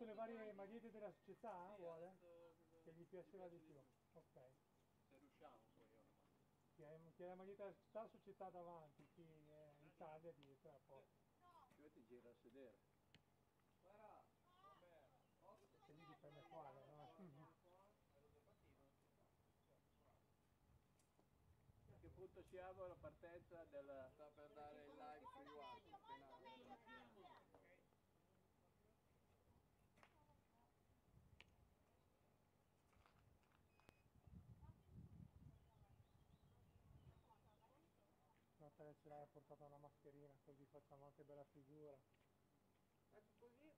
fatto le varie magliette della società, sì, vuole? Che gli piaceva di più. Ok. Se riusciamo poi ora. Chi è, chi è la maglietta della società, davanti, chi è Italia dietro, a posto. Cioè ti gira a sedere. Guarda, Se lì dipende quale, no? che punto siamo alla partenza della... Sta per dare il mattina, così facciamo anche bella figura. Ecco così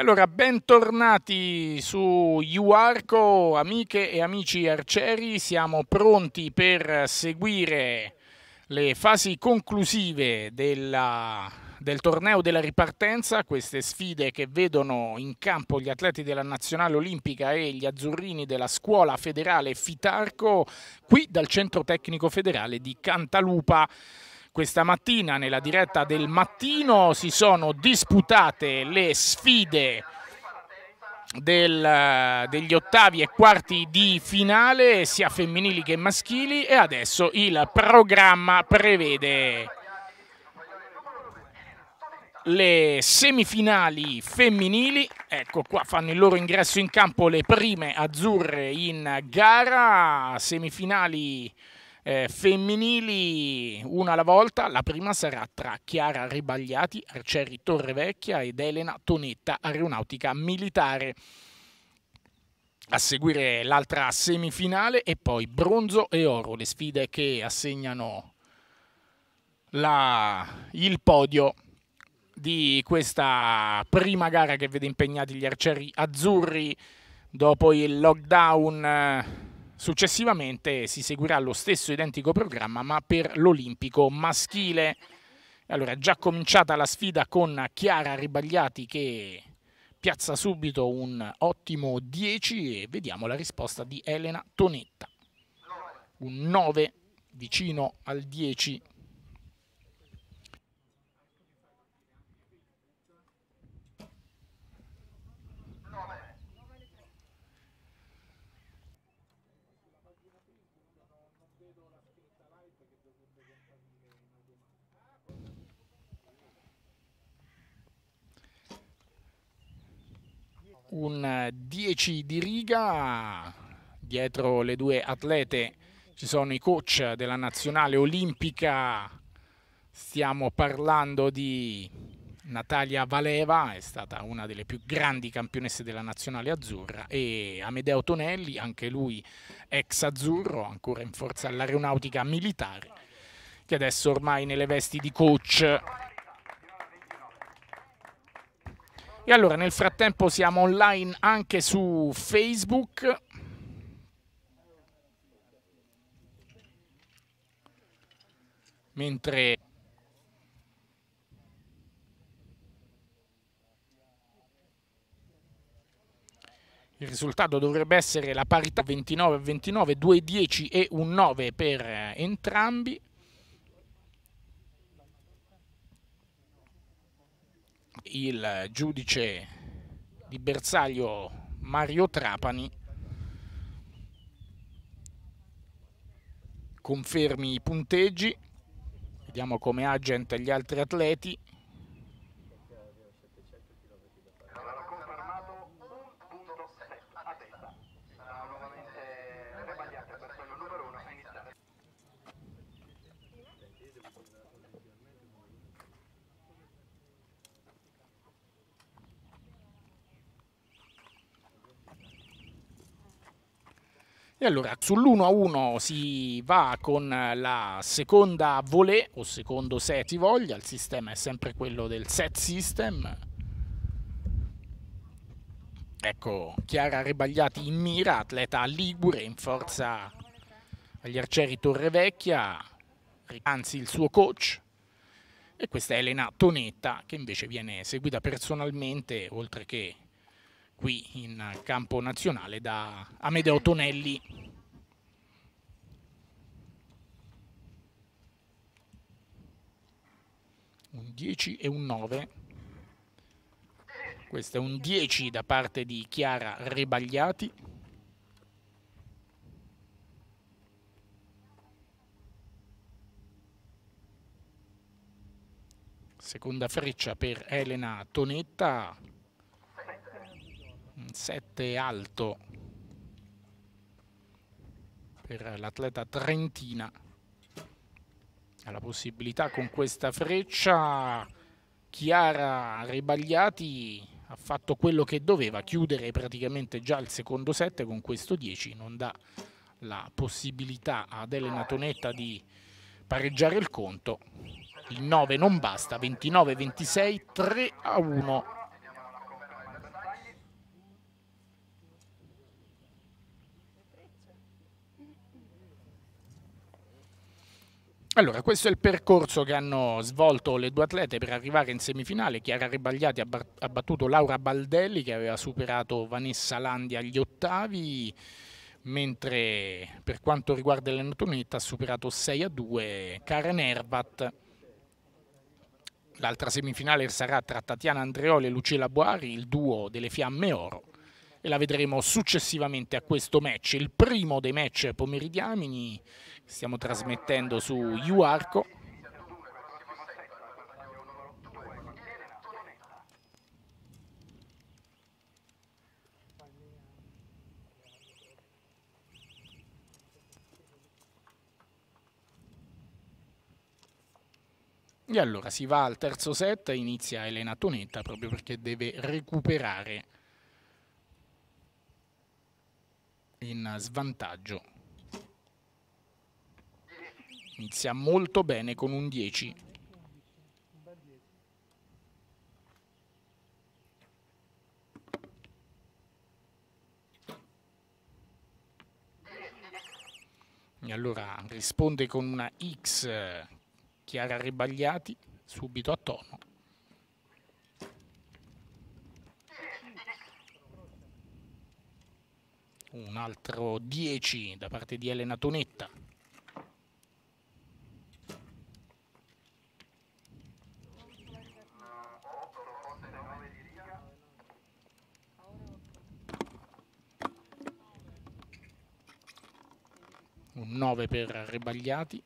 allora bentornati su UARCO, amiche e amici arcieri, siamo pronti per seguire le fasi conclusive della, del torneo della ripartenza, queste sfide che vedono in campo gli atleti della Nazionale Olimpica e gli azzurrini della Scuola Federale Fitarco, qui dal Centro Tecnico Federale di Cantalupa questa mattina nella diretta del mattino si sono disputate le sfide del, eh, degli ottavi e quarti di finale sia femminili che maschili e adesso il programma prevede le semifinali femminili. Ecco qua fanno il loro ingresso in campo le prime azzurre in gara, semifinali eh, femminili una alla volta. La prima sarà tra Chiara Ribagliati, Arcieri Torrevecchia ed Elena Tonetta, aeronautica militare. A seguire l'altra semifinale e poi bronzo e oro, le sfide che assegnano la, il podio di questa prima gara che vede impegnati gli arcieri azzurri dopo il lockdown Successivamente si seguirà lo stesso identico programma ma per l'Olimpico maschile. Allora, già cominciata la sfida con Chiara Ribagliati che piazza subito un ottimo 10 e vediamo la risposta di Elena Tonetta. Un 9 vicino al 10 un 10 di riga, dietro le due atlete ci sono i coach della nazionale olimpica, stiamo parlando di Natalia Valeva, è stata una delle più grandi campionesse della nazionale azzurra, e Amedeo Tonelli, anche lui ex azzurro, ancora in forza all'aeronautica militare, che adesso ormai nelle vesti di coach E allora nel frattempo siamo online anche su Facebook. Mentre... Il risultato dovrebbe essere la parità 29 a 29, 2 10 e un 9 per entrambi. il giudice di bersaglio Mario Trapani confermi i punteggi vediamo come agent gli altri atleti E allora sull'1-1 si va con la seconda volée o secondo set si voglia, il sistema è sempre quello del set system. Ecco Chiara Rebagliati in mira, atleta Ligure in forza agli arcieri Torrevecchia, anzi il suo coach. E questa è Elena Tonetta che invece viene seguita personalmente oltre che qui in campo nazionale da Amedeo Tonelli. Un 10 e un 9. Questo è un 10 da parte di Chiara Rebagliati. Seconda freccia per Elena Tonetta, 7 alto per l'atleta trentina ha la possibilità con questa freccia Chiara Ribagliati ha fatto quello che doveva chiudere praticamente già il secondo set con questo 10 non dà la possibilità ad Elena Tonetta di pareggiare il conto il 9 non basta 29-26 3 1 Allora, questo è il percorso che hanno svolto le due atlete per arrivare in semifinale. Chiara Rebagliati ha battuto Laura Baldelli che aveva superato Vanessa Landi agli ottavi, mentre per quanto riguarda le ha superato 6 a 2 Karen Erbat. L'altra semifinale sarà tra Tatiana Andreoli e Lucia Buari, il duo delle Fiamme Oro e la vedremo successivamente a questo match, il primo dei match pomeridiani Stiamo trasmettendo su UArco. E allora si va al terzo set, inizia Elena Tonetta proprio perché deve recuperare in svantaggio Inizia molto bene con un 10. E allora risponde con una X Chiara Ribagliati subito a tono. un altro 10 da parte di Elena Tonetta. un 9 per Rebagliati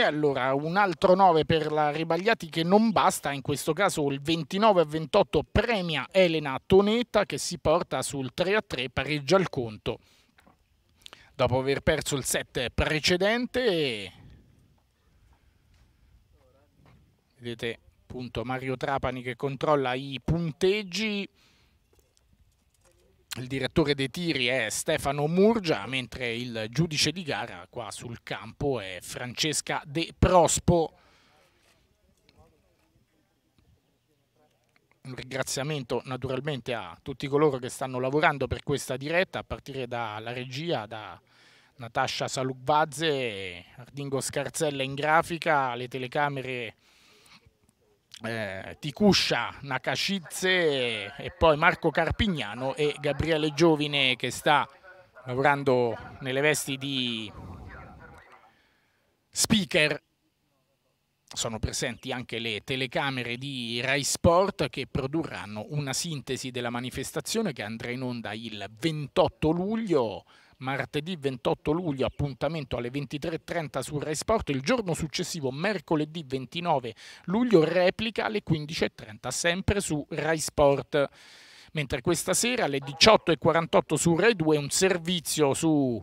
Bologna, allora un altro 9 per la Ribagliati che non basta, in questo caso il 29 a 28 premia Elena Tonetta che si porta sul 3 a 3 pareggia il conto. Dopo aver perso il set precedente, vedete appunto Mario Trapani che controlla i punteggi il direttore dei tiri è Stefano Murgia, mentre il giudice di gara qua sul campo è Francesca De Prospo. Un ringraziamento naturalmente a tutti coloro che stanno lavorando per questa diretta, a partire dalla regia, da Natascia Salubazze, Ardingo Scarzella in grafica, le telecamere eh, Ticuscia, Nakashidze e poi Marco Carpignano e Gabriele Giovine che sta lavorando nelle vesti di speaker. Sono presenti anche le telecamere di Rai Sport che produrranno una sintesi della manifestazione che andrà in onda il 28 luglio martedì 28 luglio appuntamento alle 23.30 su Rai Sport, il giorno successivo mercoledì 29 luglio replica alle 15.30 sempre su Rai Sport. Mentre questa sera alle 18.48 su Rai 2 un servizio su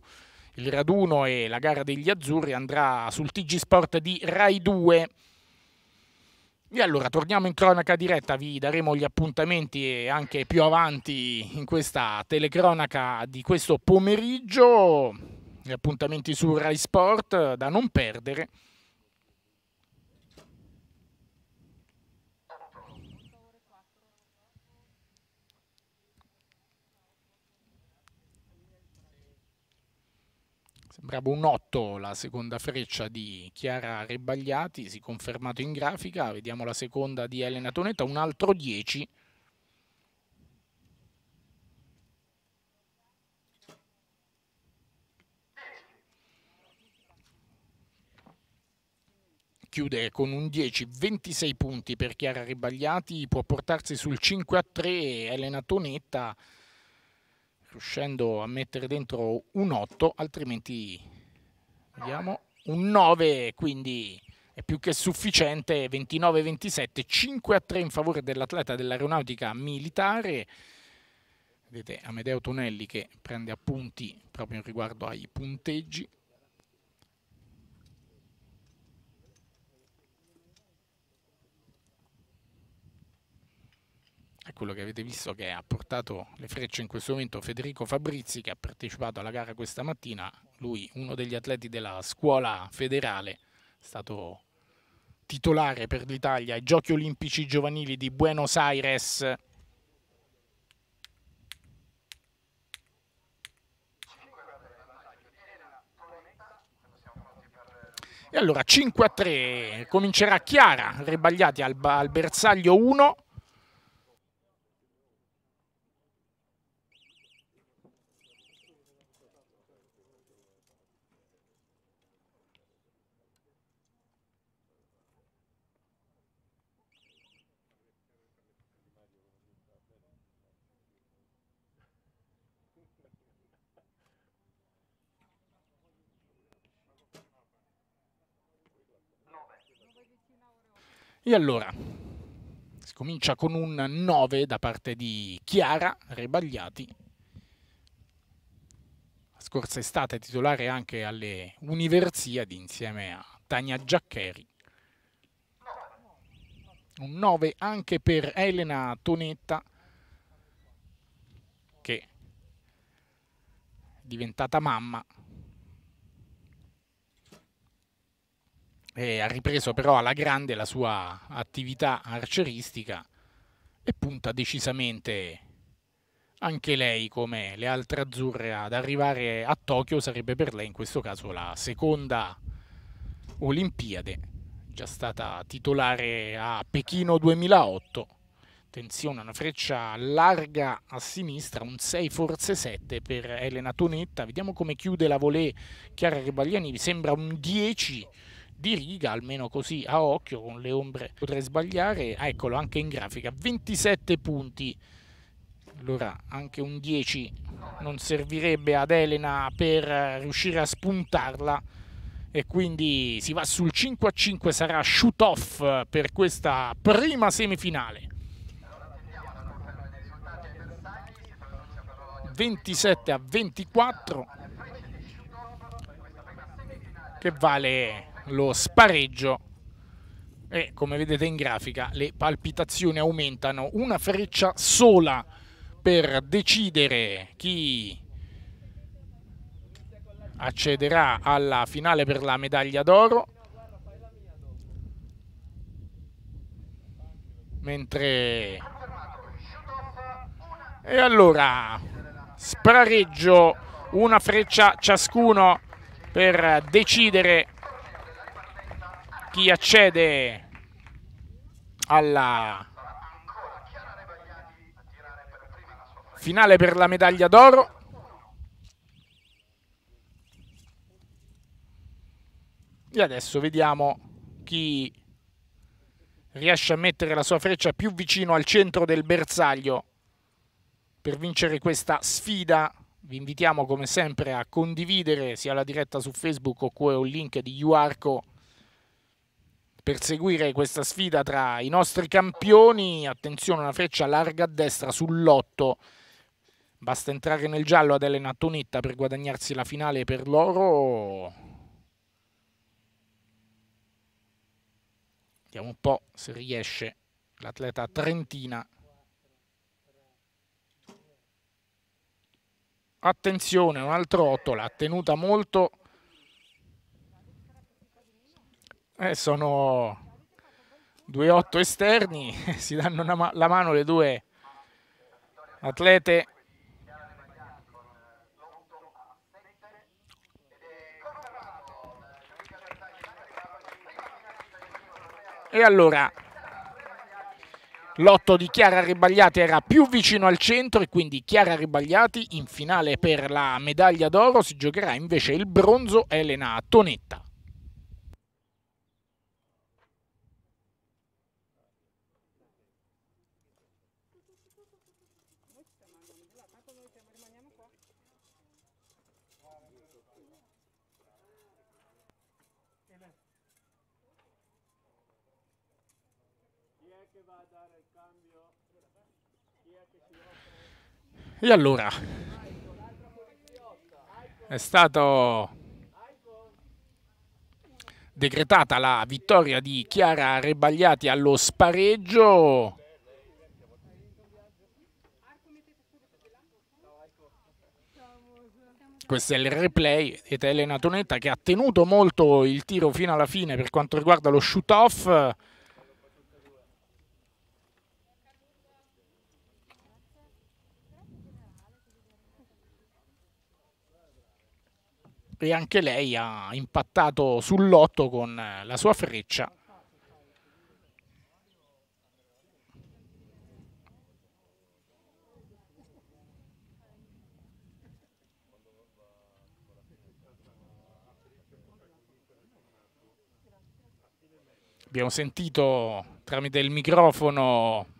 il raduno e la gara degli azzurri andrà sul TG Sport di Rai 2. E allora torniamo in cronaca diretta, vi daremo gli appuntamenti anche più avanti in questa telecronaca di questo pomeriggio, gli appuntamenti su Rai Sport da non perdere. Bravo un 8 la seconda freccia di Chiara Rebagliati, si è confermato in grafica, vediamo la seconda di Elena Tonetta, un altro 10. chiude con un 10, 26 punti per Chiara Ribagliati, può portarsi sul 5 a 3 Elena Tonetta riuscendo a mettere dentro un 8, altrimenti vediamo un 9, quindi è più che sufficiente, 29-27, 5 a 3 in favore dell'atleta dell'aeronautica militare. Vedete Amedeo Tonelli che prende appunti proprio riguardo ai punteggi. è quello che avete visto che ha portato le frecce in questo momento Federico Fabrizi che ha partecipato alla gara questa mattina, lui uno degli atleti della scuola federale, è stato titolare per l'Italia ai Giochi Olimpici Giovanili di Buenos Aires. E allora 5 a 3 comincerà Chiara, Rebagliati al, al bersaglio 1. E allora, si comincia con un 9 da parte di Chiara Rebagliati, la scorsa estate titolare anche alle Universiadi insieme a Tania Giaccheri. Un 9 anche per Elena Tonetta, che è diventata mamma e eh, ha ripreso però alla grande la sua attività arceristica e punta decisamente anche lei come le altre azzurre ad arrivare a Tokyo sarebbe per lei in questo caso la seconda Olimpiade già stata titolare a Pechino 2008 attenzione una freccia larga a sinistra un 6 forse 7 per Elena Tonetta vediamo come chiude la volée Chiara Rebagliani sembra un 10 di riga, almeno così a occhio, con le ombre potrei sbagliare, ah, eccolo anche in grafica, 27 punti, allora anche un 10 non servirebbe ad Elena per riuscire a spuntarla e quindi si va sul 5 a 5 sarà shoot off per questa prima semifinale 27 a 24 che vale lo spareggio e come vedete in grafica le palpitazioni aumentano una freccia sola per decidere chi accederà alla finale per la medaglia d'oro mentre e allora spareggio una freccia ciascuno per decidere chi accede alla finale per la medaglia d'oro. E adesso vediamo chi riesce a mettere la sua freccia più vicino al centro del bersaglio per vincere questa sfida. Vi invitiamo come sempre a condividere sia la diretta su Facebook oppure un link di UARCO per seguire questa sfida tra i nostri campioni. Attenzione, una freccia larga a destra sull'otto. Basta entrare nel giallo ad Elena Tonetta per guadagnarsi la finale per loro. Vediamo un po' se riesce l'atleta trentina. Attenzione, un altro otto, l'ha tenuta molto Eh, sono due otto esterni, si danno ma la mano le due atlete. E allora l'otto di Chiara Ribagliati era più vicino al centro e quindi Chiara Ribagliati in finale per la medaglia d'oro si giocherà invece il bronzo Elena Tonetta. E allora è stato decretata la vittoria di Chiara Rebagliati allo spareggio. Questo è il replay ed Elena Tonetta che ha tenuto molto il tiro fino alla fine per quanto riguarda lo shoot off e anche lei ha impattato sull'otto con la sua freccia. Abbiamo sentito tramite il microfono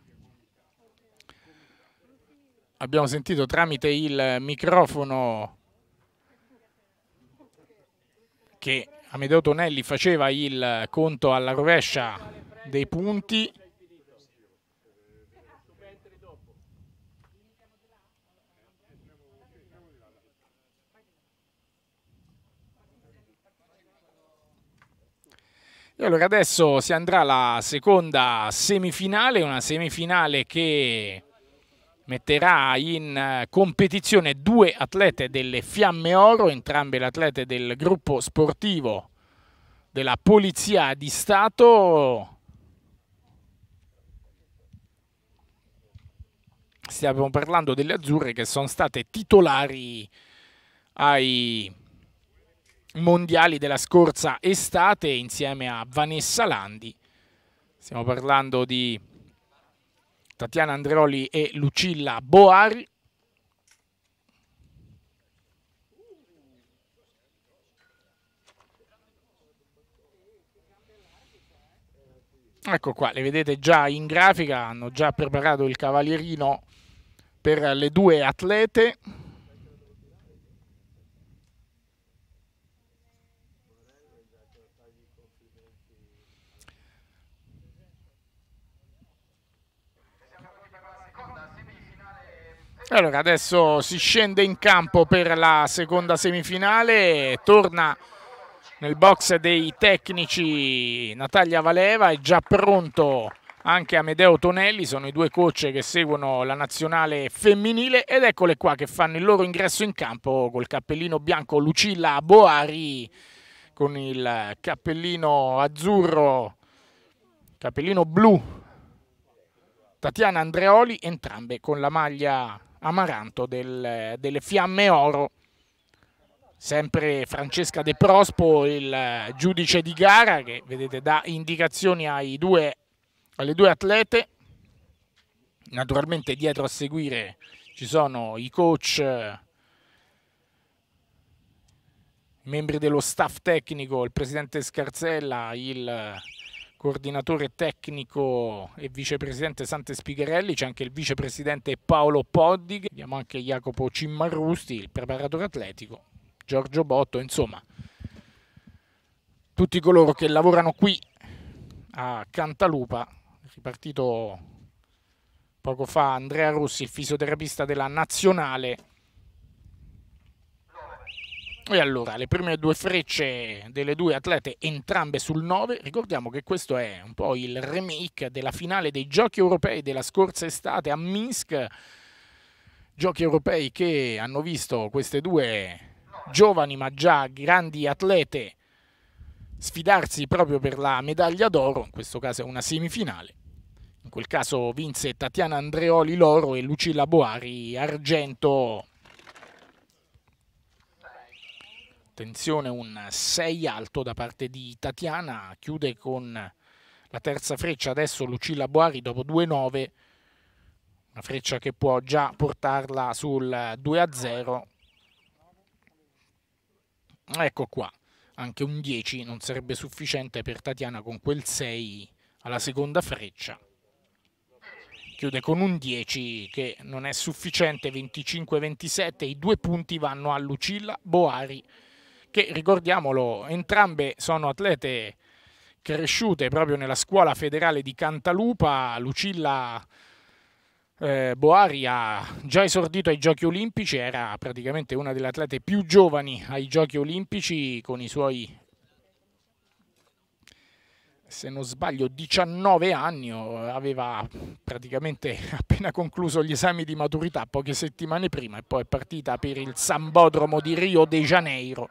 abbiamo sentito tramite il microfono che Amedeo Tonelli faceva il conto alla rovescia dei punti E allora adesso si andrà alla seconda semifinale, una semifinale che metterà in eh, competizione due atlete delle Fiamme Oro, entrambe le atlete del gruppo sportivo della Polizia di Stato. Stiamo parlando delle azzurre che sono state titolari ai mondiali della scorsa estate insieme a Vanessa Landi. Stiamo parlando di Tatiana Andreoli e Lucilla Boari. Ecco qua, le vedete già in grafica, hanno già preparato il cavalierino per le due atlete. Allora adesso si scende in campo per la seconda semifinale, torna nel box dei tecnici Natalia Valeva, è già pronto anche Amedeo Tonelli, sono i due coach che seguono la nazionale femminile ed eccole qua che fanno il loro ingresso in campo col cappellino bianco Lucilla Boari con il cappellino azzurro, cappellino blu Tatiana Andreoli, entrambe con la maglia Amaranto del, delle Fiamme Oro. Sempre Francesca De Prospo, il eh, giudice di gara, che vedete dà indicazioni ai due, alle due atlete. Naturalmente dietro a seguire ci sono i coach, i eh, membri dello staff tecnico, il presidente Scarzella, il coordinatore tecnico e vicepresidente Sante Spigherelli, c'è anche il vicepresidente Paolo Poddig, abbiamo anche Jacopo Cimmarrusti, il preparatore atletico, Giorgio Botto, insomma tutti coloro che lavorano qui a Cantalupa, ripartito poco fa Andrea Rossi, il fisioterapista della Nazionale, e allora, le prime due frecce delle due atlete, entrambe sul 9, ricordiamo che questo è un po' il remake della finale dei giochi europei della scorsa estate a Minsk, giochi europei che hanno visto queste due giovani ma già grandi atlete sfidarsi proprio per la medaglia d'oro, in questo caso è una semifinale. In quel caso vinse Tatiana Andreoli l'oro e Lucilla Boari argento Attenzione, un 6 alto da parte di Tatiana, chiude con la terza freccia adesso Lucilla Boari dopo 2-9, una freccia che può già portarla sul 2-0. Ecco qua, anche un 10 non sarebbe sufficiente per Tatiana con quel 6 alla seconda freccia. Chiude con un 10 che non è sufficiente, 25-27, i due punti vanno a Lucilla Boari che ricordiamolo, entrambe sono atlete cresciute proprio nella scuola federale di Cantalupa, Lucilla eh, Boari ha già esordito ai giochi olimpici, era praticamente una delle atlete più giovani ai giochi olimpici con i suoi se non sbaglio 19 anni, aveva praticamente appena concluso gli esami di maturità poche settimane prima e poi è partita per il Sambodromo di Rio de Janeiro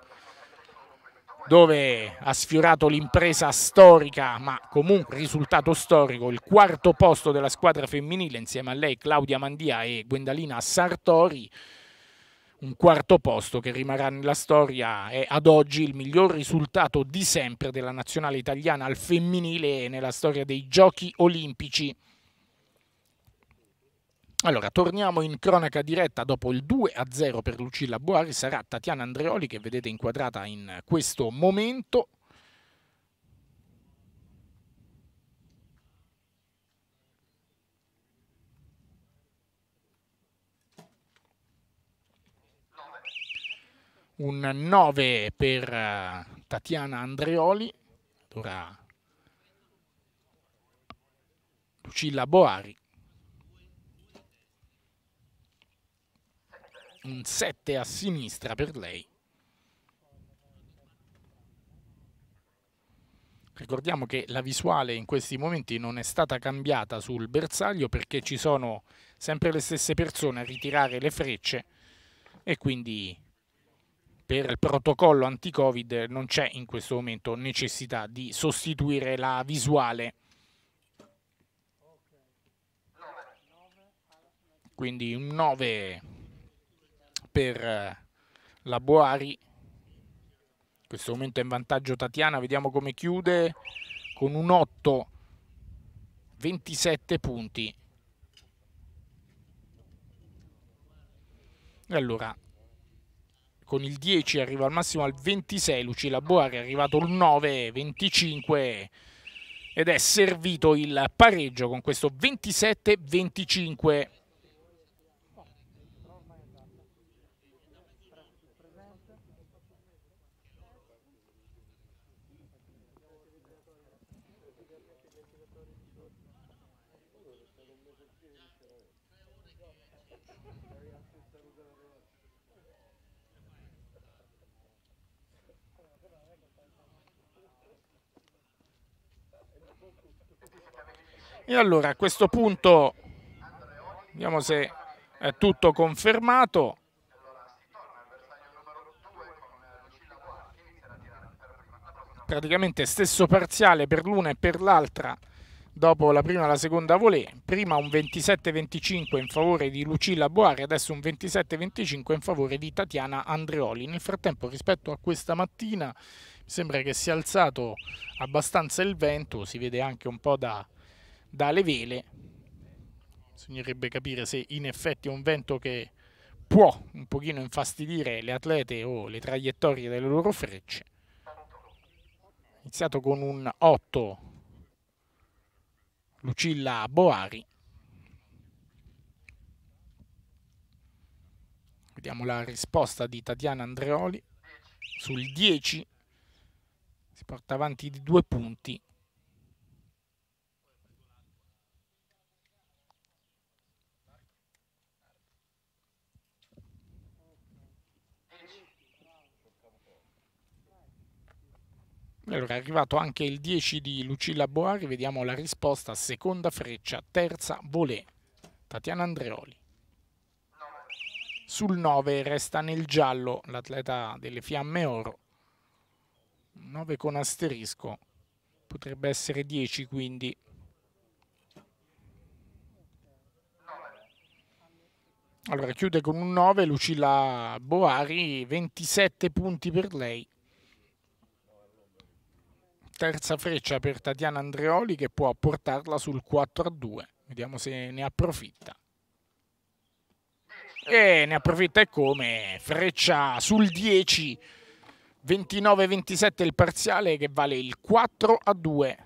dove ha sfiorato l'impresa storica, ma comunque risultato storico, il quarto posto della squadra femminile insieme a lei Claudia Mandia e Gwendalina Sartori. Un quarto posto che rimarrà nella storia è ad oggi il miglior risultato di sempre della nazionale italiana al femminile nella storia dei giochi olimpici. Allora, torniamo in cronaca diretta dopo il 2-0 per Lucilla Buari, sarà Tatiana Andreoli che vedete inquadrata in questo momento. Un 9 per eh, Tatiana Andreoli, allora Lucilla Boari un 7 a sinistra per lei. Ricordiamo che la visuale in questi momenti non è stata cambiata sul bersaglio perché ci sono sempre le stesse persone a ritirare le frecce e quindi per il protocollo anti-covid non c'è in questo momento necessità di sostituire la visuale. Quindi un 9 per eh, la Boari. In questo momento è in vantaggio Tatiana, vediamo come chiude con un 8, 27 punti. E allora con il 10 arriva al massimo al 26 Lucilla Boari è arrivato il 9 25 ed è servito il pareggio con questo 27 25 E allora a questo punto vediamo se è tutto confermato. Praticamente stesso parziale per l'una e per l'altra dopo la prima e la seconda volée, prima un 27-25 in favore di Lucilla Boari, adesso un 27-25 in favore di Tatiana Andreoli. Nel frattempo rispetto a questa mattina sembra che sia alzato abbastanza il vento, si vede anche un po' da, dalle vele. Bisognerebbe capire se in effetti è un vento che può un pochino infastidire le atlete o le traiettorie delle loro frecce. Iniziato con un 8 Lucilla Boari. Vediamo la risposta di Tatiana Andreoli sul 10 si porta avanti di due punti Allora, è arrivato anche il 10 di Lucilla Boari, vediamo la risposta, seconda freccia, terza volé, Tatiana Andreoli. Sul 9 resta nel giallo l'atleta delle Fiamme Oro, 9 con asterisco, potrebbe essere 10 quindi. Allora chiude con un 9 Lucilla Boari, 27 punti per lei terza freccia per Tatiana Andreoli che può portarla sul 4 a 2. Vediamo se ne approfitta. E ne approfitta e come? Freccia sul 10, 29-27 il parziale che vale il 4 a 2.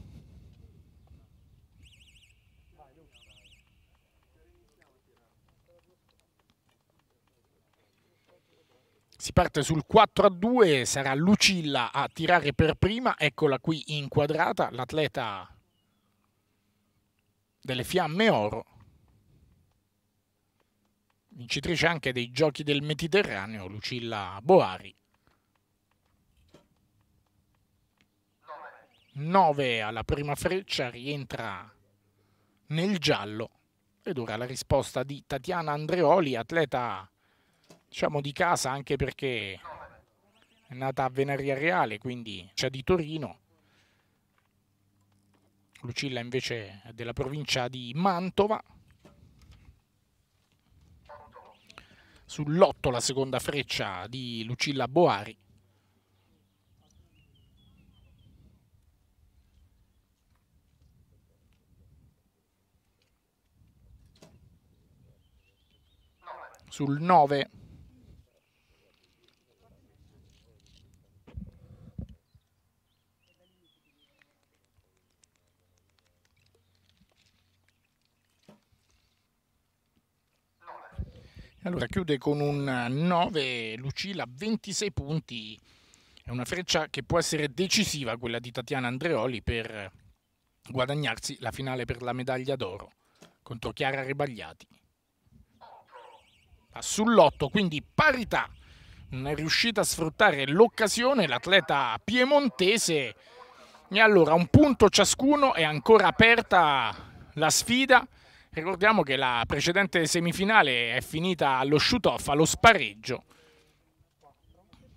Si parte sul 4 a 2, sarà Lucilla a tirare per prima, eccola qui inquadrata, l'atleta delle Fiamme Oro, vincitrice anche dei Giochi del Mediterraneo, Lucilla Boari. 9 alla prima freccia, rientra nel giallo ed ora la risposta di Tatiana Andreoli, atleta diciamo di casa anche perché è nata a Venaria Reale, quindi c'è di Torino. Lucilla invece è della provincia di Mantova. sull'otto la seconda freccia di Lucilla Boari. Sul 9 Allora chiude con un 9 Lucilla, 26 punti. È una freccia che può essere decisiva quella di Tatiana Andreoli per guadagnarsi la finale per la medaglia d'oro contro Chiara Rebagliati. Va sull'8, quindi parità. Non è riuscita a sfruttare l'occasione l'atleta piemontese. E allora un punto ciascuno è ancora aperta la sfida. Ricordiamo che la precedente semifinale è finita allo shoot-off, allo spareggio.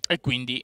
E quindi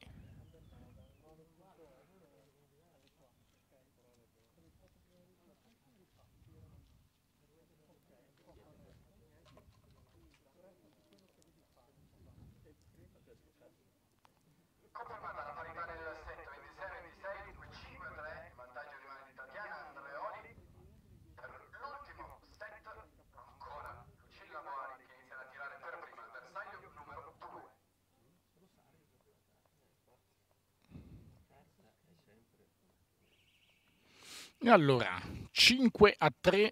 Allora, 5 a 3.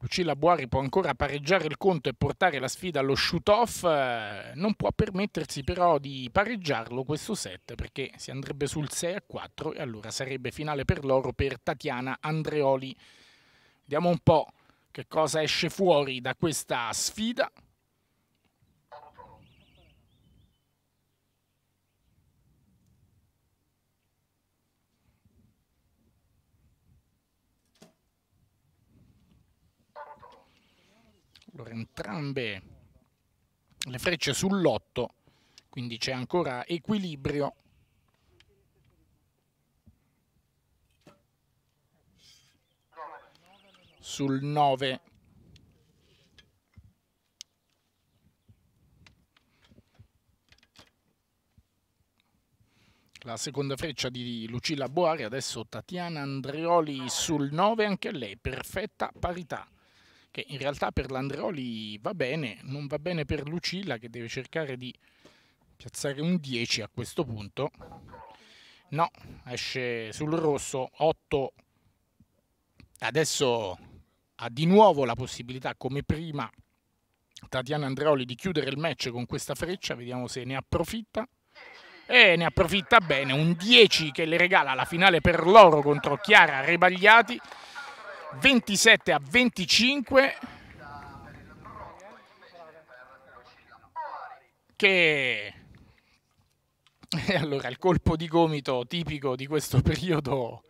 Lucilla Buari può ancora pareggiare il conto e portare la sfida allo shoot-off, eh, non può permettersi però di pareggiarlo questo set perché si andrebbe sul 6 a 4 e allora sarebbe finale per loro per Tatiana Andreoli. Vediamo un po' che cosa esce fuori da questa sfida. Allora, entrambe le frecce sull'8, quindi c'è ancora equilibrio. Sul 9. la seconda freccia di Lucilla Boari, adesso Tatiana Andreoli sul 9, anche lei perfetta parità che in realtà per l'Androli va bene, non va bene per Lucilla che deve cercare di piazzare un 10 a questo punto. No, esce sul rosso 8. Adesso ha di nuovo la possibilità come prima Tatiana Andreoli di chiudere il match con questa freccia, vediamo se ne approfitta. E ne approfitta bene, un 10 che le regala la finale per loro contro Chiara Rebagliati. 27 a 25 che e allora il colpo di gomito tipico di questo periodo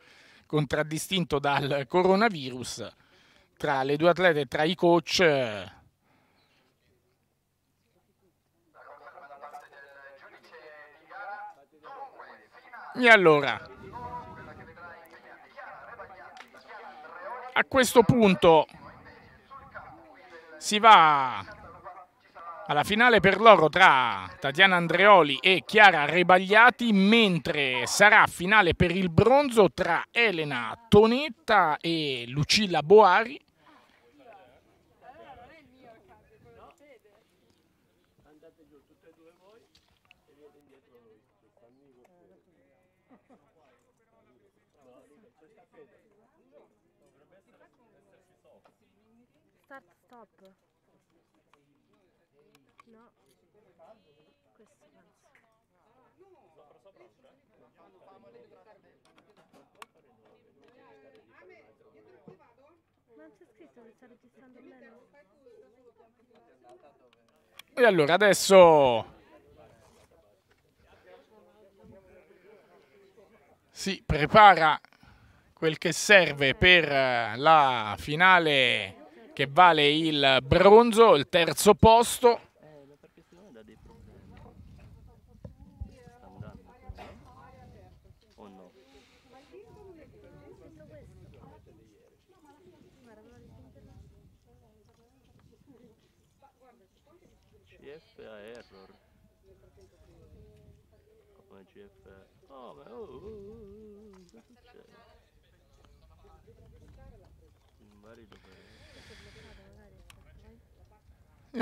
contraddistinto dal coronavirus tra le due atlete e tra i coach eh, e allora A questo punto si va alla finale per loro tra Tatiana Andreoli e Chiara Rebagliati, mentre sarà finale per il bronzo tra Elena Tonetta e Lucilla Boari. E allora adesso... Si prepara quel che serve per la finale che vale il bronzo, il terzo posto.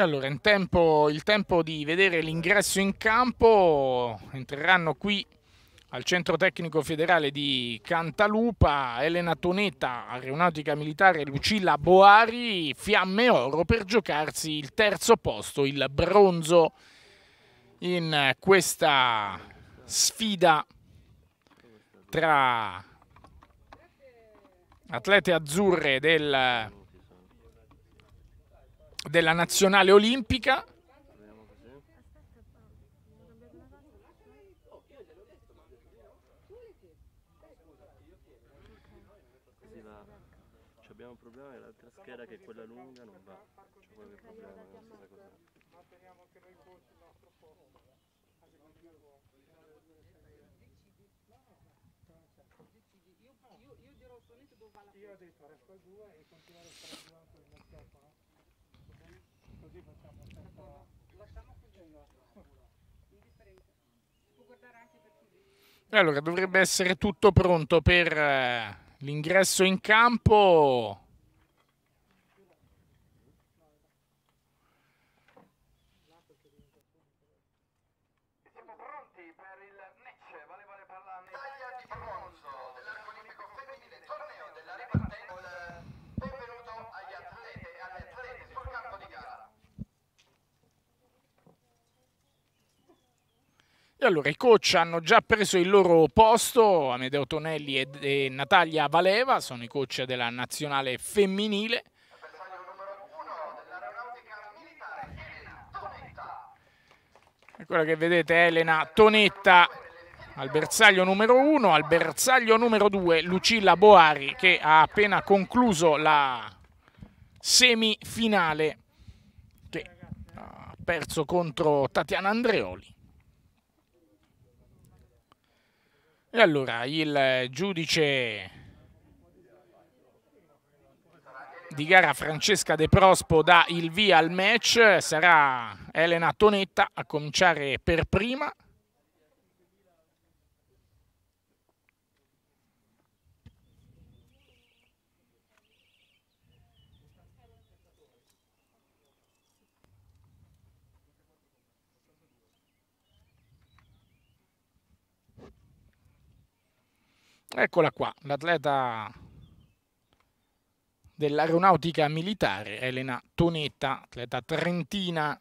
Allora, in tempo, il tempo di vedere l'ingresso in campo, entreranno qui al centro tecnico federale di Cantalupa, Elena Tonetta, aeronautica militare Lucilla Boari, Fiamme Oro per giocarsi il terzo posto, il bronzo in questa sfida tra atlete azzurre del della nazionale olimpica Allora, dovrebbe essere tutto pronto per eh, l'ingresso in campo allora i coach hanno già preso il loro posto, Amedeo Tonelli e, Natalia Valeva, sono i coach della nazionale femminile. E quella che vedete Elena Tonetta al bersaglio numero 1, al bersaglio numero 2 Lucilla Boari che ha appena concluso la semifinale che ha perso contro Tatiana Andreoli. E allora il eh, giudice di gara Francesca De Prospo dà il via al match, sarà Elena Tonetta a cominciare per prima. Eccola qua, l'atleta dell'aeronautica militare Elena Tonetta, atleta trentina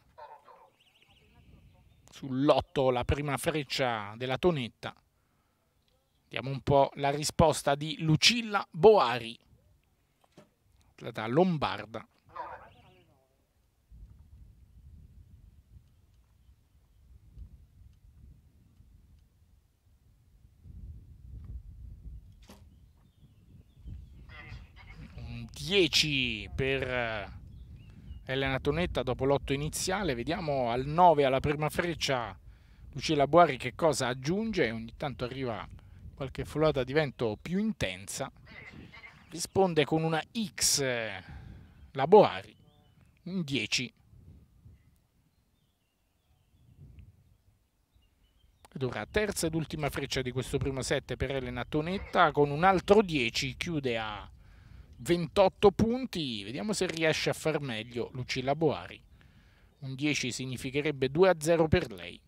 sull'otto la prima freccia della Tonetta. Vediamo un po' la risposta di Lucilla Boari, atleta lombarda. 10 per eh, Elena Tonetta dopo l'otto iniziale. Vediamo al 9 alla prima freccia Lucia Buari che cosa aggiunge. Ogni tanto arriva qualche folata di vento più intensa. Risponde con una X la Boari un 10. Ed ora terza ed ultima freccia di questo primo set per Elena Tonetta con un altro 10 chiude a 28 punti, vediamo se riesce a far meglio Lucilla Boari. Un 10 significherebbe 2 a 0 per lei.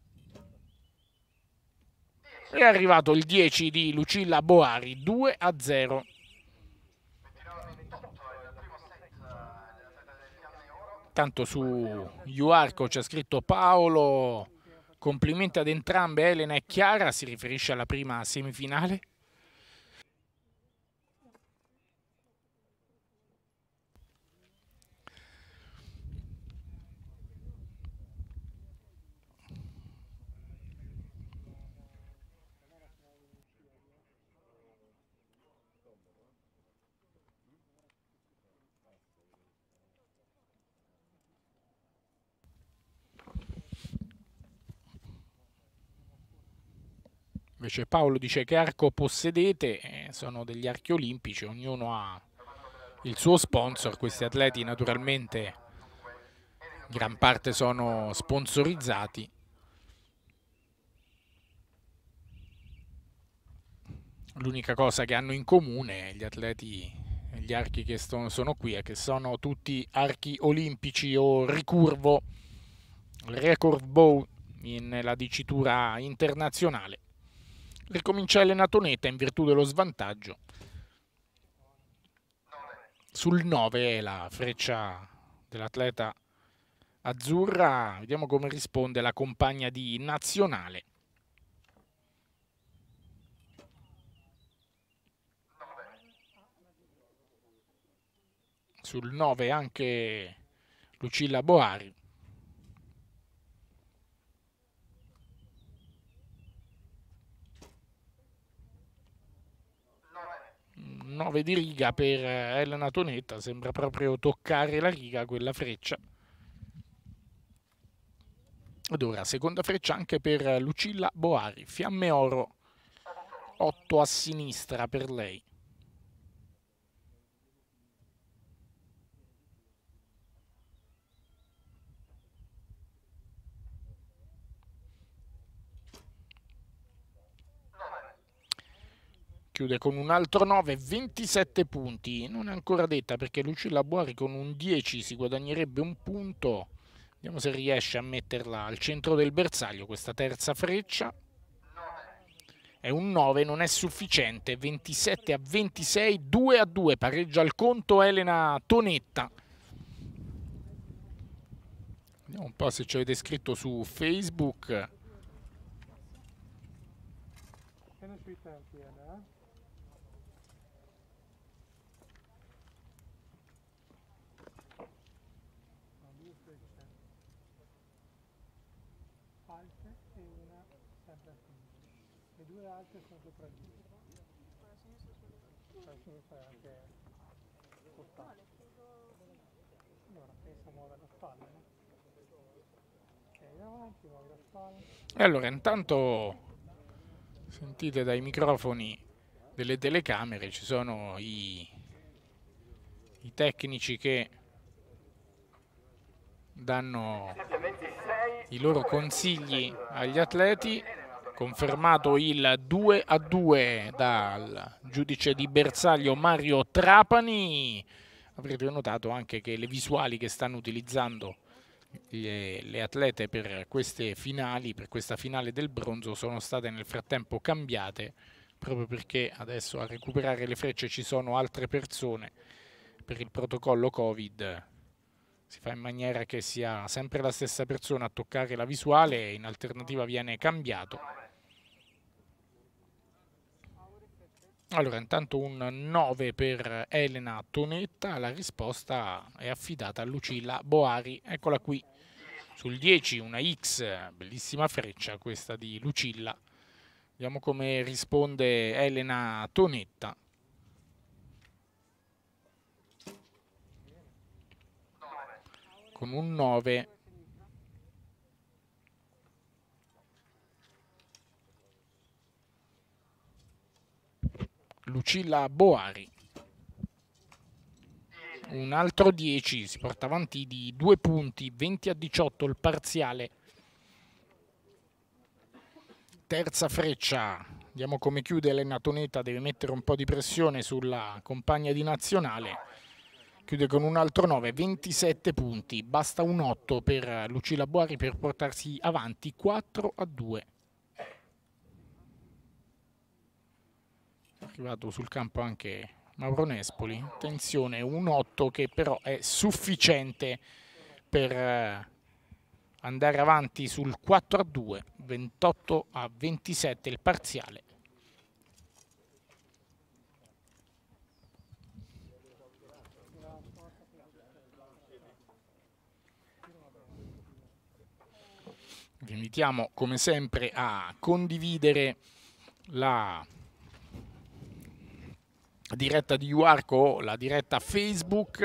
È arrivato il 10 di Lucilla Boari, 2 a 0. Tanto su Iuarco c'è scritto Paolo, complimenti ad entrambe Elena e Chiara, si riferisce alla prima semifinale. Invece Paolo dice che arco possedete, eh, sono degli archi olimpici, ognuno ha il suo sponsor, questi atleti naturalmente gran parte sono sponsorizzati. L'unica cosa che hanno in comune gli atleti, gli archi che sono qui, è che sono tutti archi olimpici o ricurvo, record bow nella dicitura internazionale ricomincia allenato netta in virtù dello svantaggio. Sul 9 è la freccia dell'atleta azzurra, vediamo come risponde la compagna di Nazionale. Sul 9 anche Lucilla Boari. 9 di riga per eh, Elena Tonetta, sembra proprio toccare la riga quella freccia. Ed ora seconda freccia anche per Lucilla Boari, fiamme oro 8 a sinistra per lei. chiude con un altro 9, 27 punti, non è ancora detta perché Lucilla Buari con un 10 si guadagnerebbe un punto, vediamo se riesce a metterla al centro del bersaglio questa terza freccia, è un 9, non è sufficiente, 27 a 26, 2 a 2, pareggia il conto Elena Tonetta. Vediamo un po' se ci avete scritto su Facebook. e una sempre a sinistra. Le due altre sono sopra di lui. Quella sinistra Quella sinistra è anche costante. Allora, pensa a la spalla, no? Ok, avanti, muovi la spalla. E allora, intanto sentite dai microfoni delle telecamere ci sono i, i tecnici che danno i loro consigli agli atleti, confermato il 2 a 2 dal giudice di bersaglio Mario Trapani. Avrete notato anche che le visuali che stanno utilizzando le, le, atlete per queste finali, per questa finale del bronzo, sono state nel frattempo cambiate proprio perché adesso a recuperare le frecce ci sono altre persone per il protocollo Covid si fa in maniera che sia sempre la stessa persona a toccare la visuale e in alternativa viene cambiato. Allora, intanto un 9 per Elena Tonetta, la risposta è affidata a Lucilla Boari, eccola qui. Sul 10 una X, bellissima freccia questa di Lucilla. Vediamo come risponde Elena Tonetta. con un 9 Lucilla Boari un altro 10 si porta avanti di 2 punti 20 a 18 il parziale terza freccia vediamo come chiude Elena Toneta deve mettere un po' di pressione sulla compagna di nazionale chiude con un altro 9, 27 punti, basta un 8 per Lucilla Buari per portarsi avanti 4 a 2. Arrivato sul campo anche Mauro Nespoli, attenzione un 8 che però è sufficiente per eh, andare avanti sul 4 a 2, 28 a 27 il parziale. vi invitiamo come sempre a condividere la diretta di UARCO, o la diretta Facebook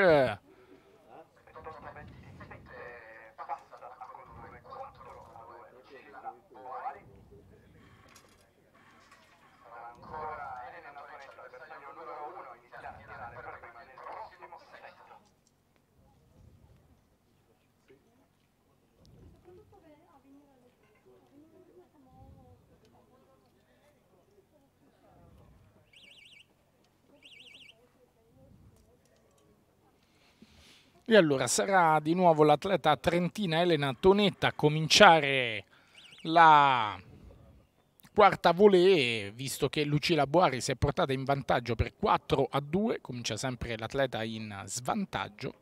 E allora sarà di nuovo l'atleta trentina Elena Tonetta a cominciare la quarta volée, visto che Lucila Boari si è portata in vantaggio per 4 a 2, comincia sempre l'atleta in svantaggio.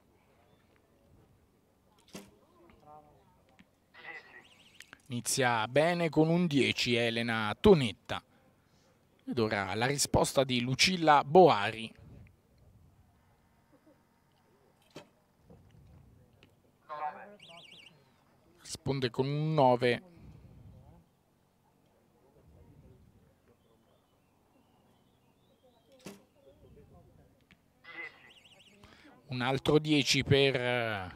Inizia bene con un 10 Elena Tonetta. Ed ora la risposta di Lucilla Boari. risponde con un 9 un altro 10 per eh,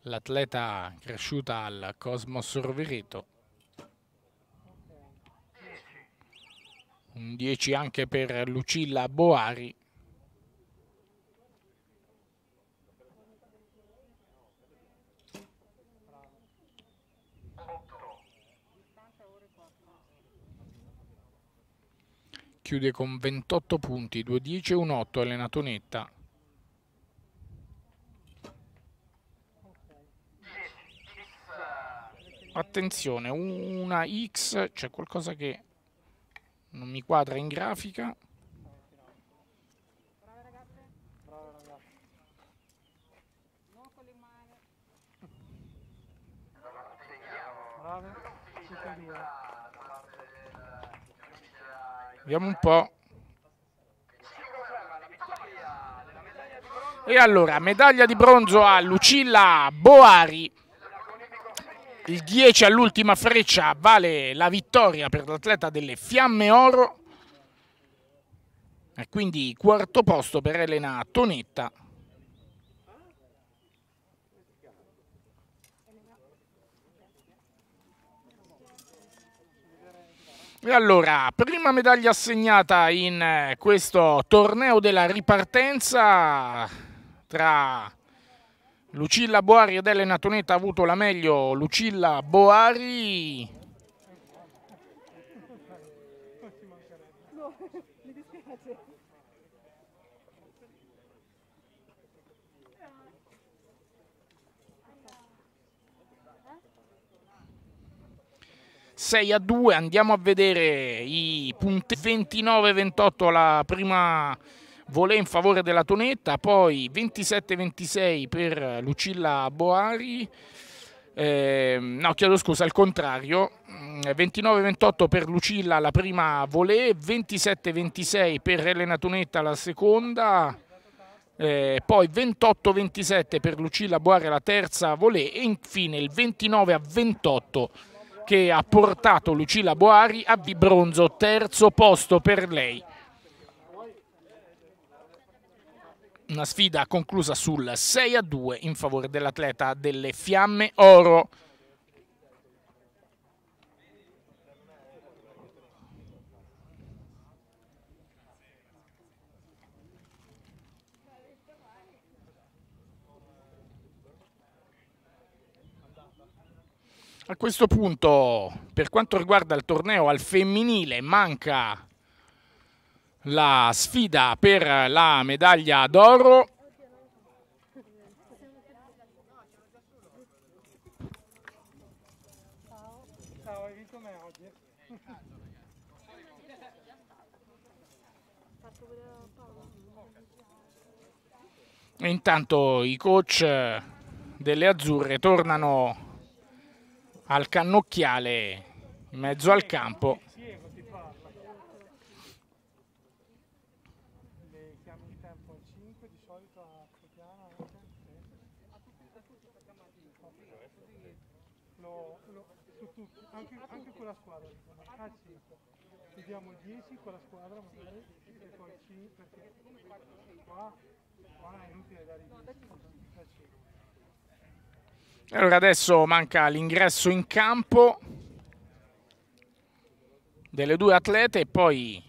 l'atleta cresciuta al Cosmos Rovereto un 10 anche per Lucilla Boari chiude con 28 punti, 2-10 e 1-8 allenato netta. Attenzione, una X, c'è cioè qualcosa che non mi quadra in grafica. Brave. Vediamo un po'. E allora, medaglia di bronzo a Lucilla Boari. Il 10 all'ultima freccia vale la vittoria per l'atleta delle Fiamme Oro. E quindi quarto posto per Elena Tonetta. E Allora, prima medaglia assegnata in eh, questo torneo della ripartenza tra Lucilla Boari ed Elena Tonetta ha avuto la meglio Lucilla Boari 6 a 2. Andiamo a vedere i punti 29-28 la prima volée in favore della Tonetta, poi 27-26 per Lucilla Boari. Eh, no, chiedo scusa, al contrario, 29-28 mm, per Lucilla la prima volée, 27-26 per Elena Tonetta la seconda, eh, poi 28-27 per Lucilla Boare la terza volée e infine il 29-28 che ha portato Lucilla Boari a di bronzo, terzo posto per lei. Una sfida conclusa sul 6 a 2 in favore dell'atleta delle Fiamme Oro. A questo punto, per quanto riguarda il torneo al femminile, manca la sfida per la medaglia d'oro. intanto i coach delle azzurre tornano al cannocchiale in mezzo al campo Allora adesso manca l'ingresso in campo delle due atlete e poi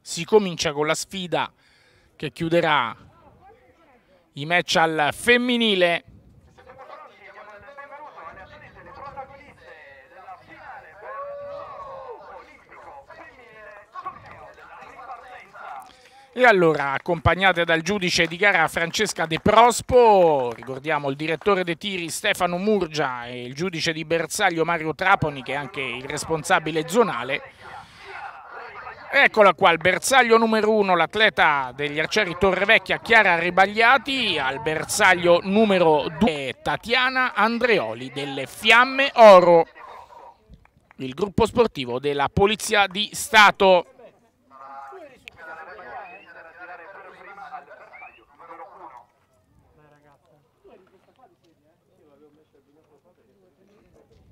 si comincia con la sfida che chiuderà i match al femminile E allora, accompagnate dal giudice di gara Francesca De Prospo, ricordiamo il direttore dei tiri Stefano Murgia e il giudice di bersaglio Mario Traponi, che è anche il responsabile zonale. Eccola qua, il bersaglio numero uno, l'atleta degli arcieri Torrevecchia Chiara Ribagliati, al bersaglio numero due Tatiana Andreoli delle Fiamme Oro, il gruppo sportivo della Polizia di Stato. Thank you.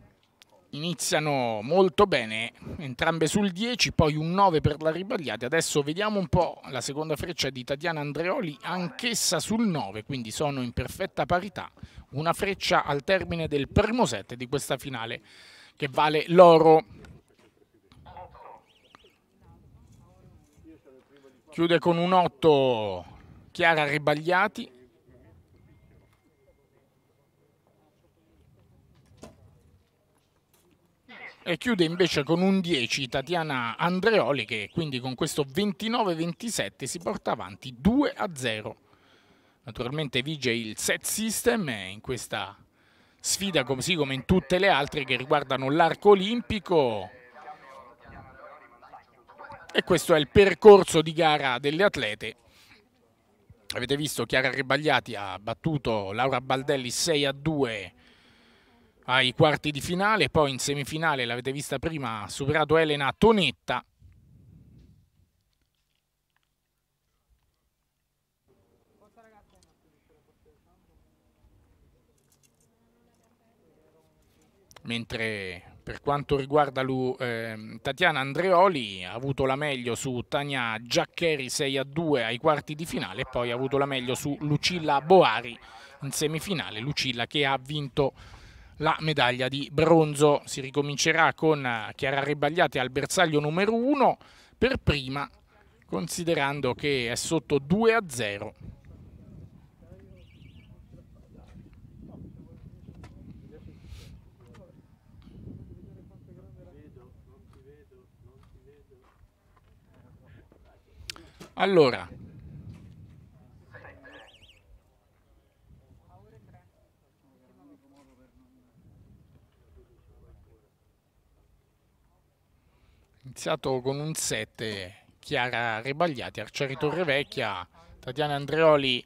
iniziano molto bene, entrambe sul 10, poi un 9 per la ribagliata. Adesso vediamo un po' la seconda freccia di Tatiana Andreoli, anch'essa sul 9, quindi sono in perfetta parità. Una freccia al termine del primo set di questa finale che vale l'oro. Chiude con un 8 Chiara Ribagliati, E chiude invece con un 10 Tatiana Andreoli che quindi con questo 29-27 si porta avanti 2-0. Naturalmente vige il set system in questa sfida così come in tutte le altre che riguardano l'arco olimpico. E questo è il percorso di gara delle atlete. Avete visto Chiara Ribagliati ha battuto Laura Baldelli 6 a 2 ai quarti di finale, poi in semifinale, l'avete vista prima, ha superato Elena Tonetta. Mentre per quanto riguarda lui, eh, Tatiana Andreoli ha avuto la meglio su Tania Giaccheri 6 a 2 ai quarti di finale e poi ha avuto la meglio su Lucilla Boari in semifinale, Lucilla che ha vinto la medaglia di bronzo. Si ricomincerà con eh, Chiara Rebagliati al bersaglio numero 1 per prima, considerando che è sotto 2 a 0. Allora, iniziato con un 7 Chiara Rebagliati, Arcieri Torre Vecchia, Tatiana Andreoli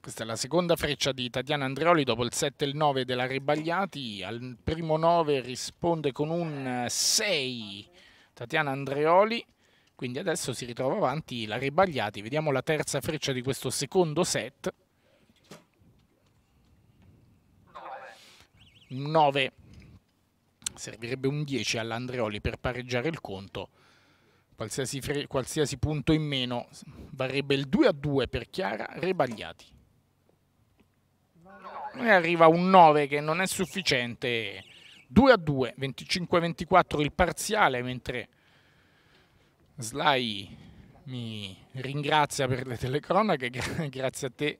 Questa è la seconda freccia di Tatiana Andreoli dopo il 7 e il 9 della Rebagliati. Al primo 9 risponde con un 6 Tatiana Andreoli. Quindi adesso si ritrova avanti la Ribagliati. Vediamo la terza freccia di questo secondo set. 9. Servirebbe un 10 all'Andreoli per pareggiare il conto. Qualsiasi, qualsiasi, punto in meno varrebbe il 2 a 2 per Chiara Rebagliati. E arriva un 9 che non è sufficiente. 2 a 2, 25-24 il parziale, mentre Sly mi ringrazia per le telecronache, grazie a te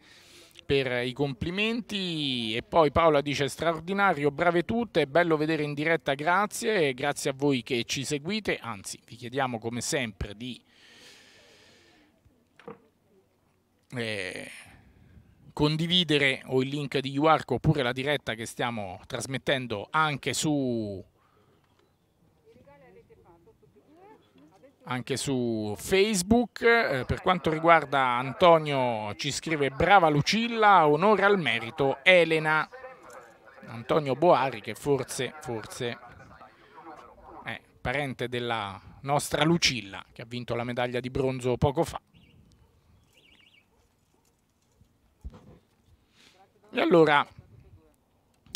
per i complimenti e poi Paola dice straordinario, brave tutte, bello vedere in diretta, grazie, grazie a voi che ci seguite, anzi vi chiediamo come sempre di eh, condividere o il link di UARC oppure la diretta che stiamo trasmettendo anche su anche su Facebook. Eh, per quanto riguarda Antonio ci scrive brava Lucilla, onore al merito Elena. Antonio Boari che forse, forse è parente della nostra Lucilla che ha vinto la medaglia di bronzo poco fa. E allora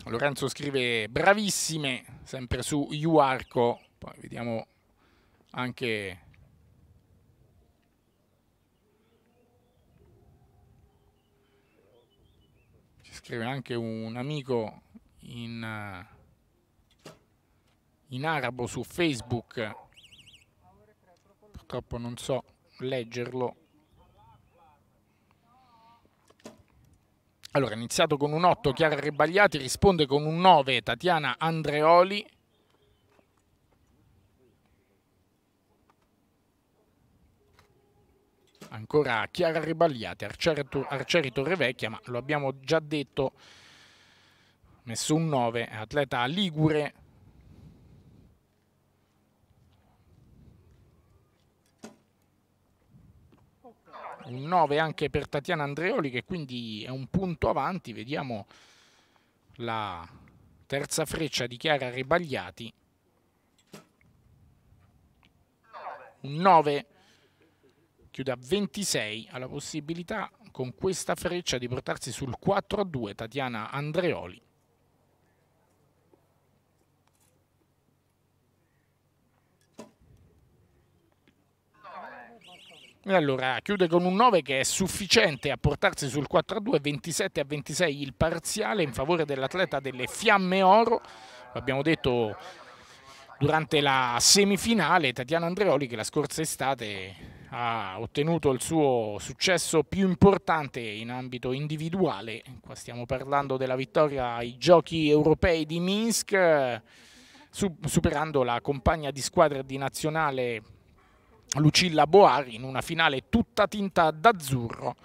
Lorenzo scrive bravissime sempre su Iuarco, poi vediamo anche scrive anche un amico in, eh, in arabo su Facebook, purtroppo non so leggerlo. Allora, iniziato con un 8, Chiara Rebagliati risponde con un 9, Tatiana Andreoli ancora Chiara Ribagliati, Arcieri, Arcieri Torrevecchia, ma lo abbiamo già detto, messo un 9, atleta Ligure. Un 9 anche per Tatiana Andreoli che quindi è un punto avanti, vediamo la terza freccia di Chiara Ribagliati. Un 9 chiude a 26, ha la possibilità con questa freccia di portarsi sul 4 a 2 Tatiana Andreoli. E allora chiude con un 9 che è sufficiente a portarsi sul 4 a 2, 27 a 26 il parziale in favore dell'atleta delle Fiamme Oro. L'abbiamo detto durante la semifinale, Tatiana Andreoli che la scorsa estate ha ottenuto il suo successo più importante in ambito individuale, qua stiamo parlando della vittoria ai giochi europei di Minsk, superando la compagna di squadra di nazionale Lucilla Boari in una finale tutta tinta d'azzurro.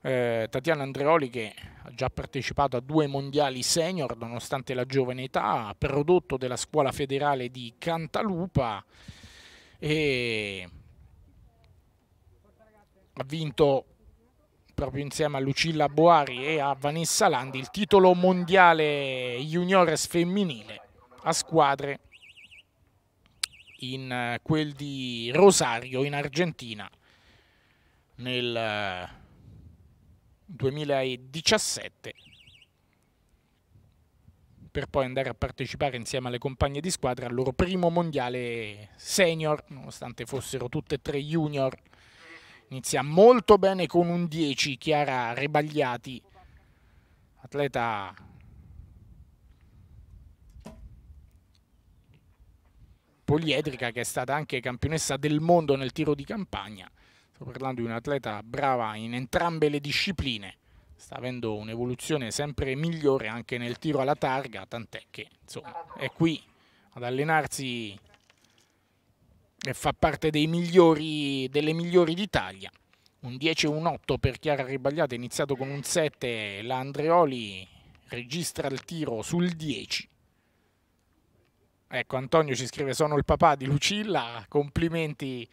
Eh, Tatiana Andreoli che ha già partecipato a due mondiali senior nonostante la giovane età, prodotto della scuola federale di Cantalupa e ha vinto proprio insieme a Lucilla Boari e a Vanessa Landi il titolo mondiale juniores femminile a squadre in eh, quel di Rosario in Argentina nel 2017 eh, per poi andare a partecipare insieme alle compagne di squadra al loro primo mondiale senior nonostante fossero tutte e tre junior Inizia molto bene con un 10 Chiara Rebagliati, atleta poliedrica che è stata anche campionessa del mondo nel tiro di campagna. Sto parlando di un'atleta brava in entrambe le discipline. Sta avendo un'evoluzione sempre migliore anche nel tiro alla targa, tant'è che insomma, è qui ad allenarsi e eh, fa parte migliori, delle migliori d'Italia. Un 10 e un 8 per Chiara Ribagliata, iniziato con un 7, la Andreoli registra il tiro sul 10. Ecco, Antonio ci scrive, sono il papà di Lucilla, complimenti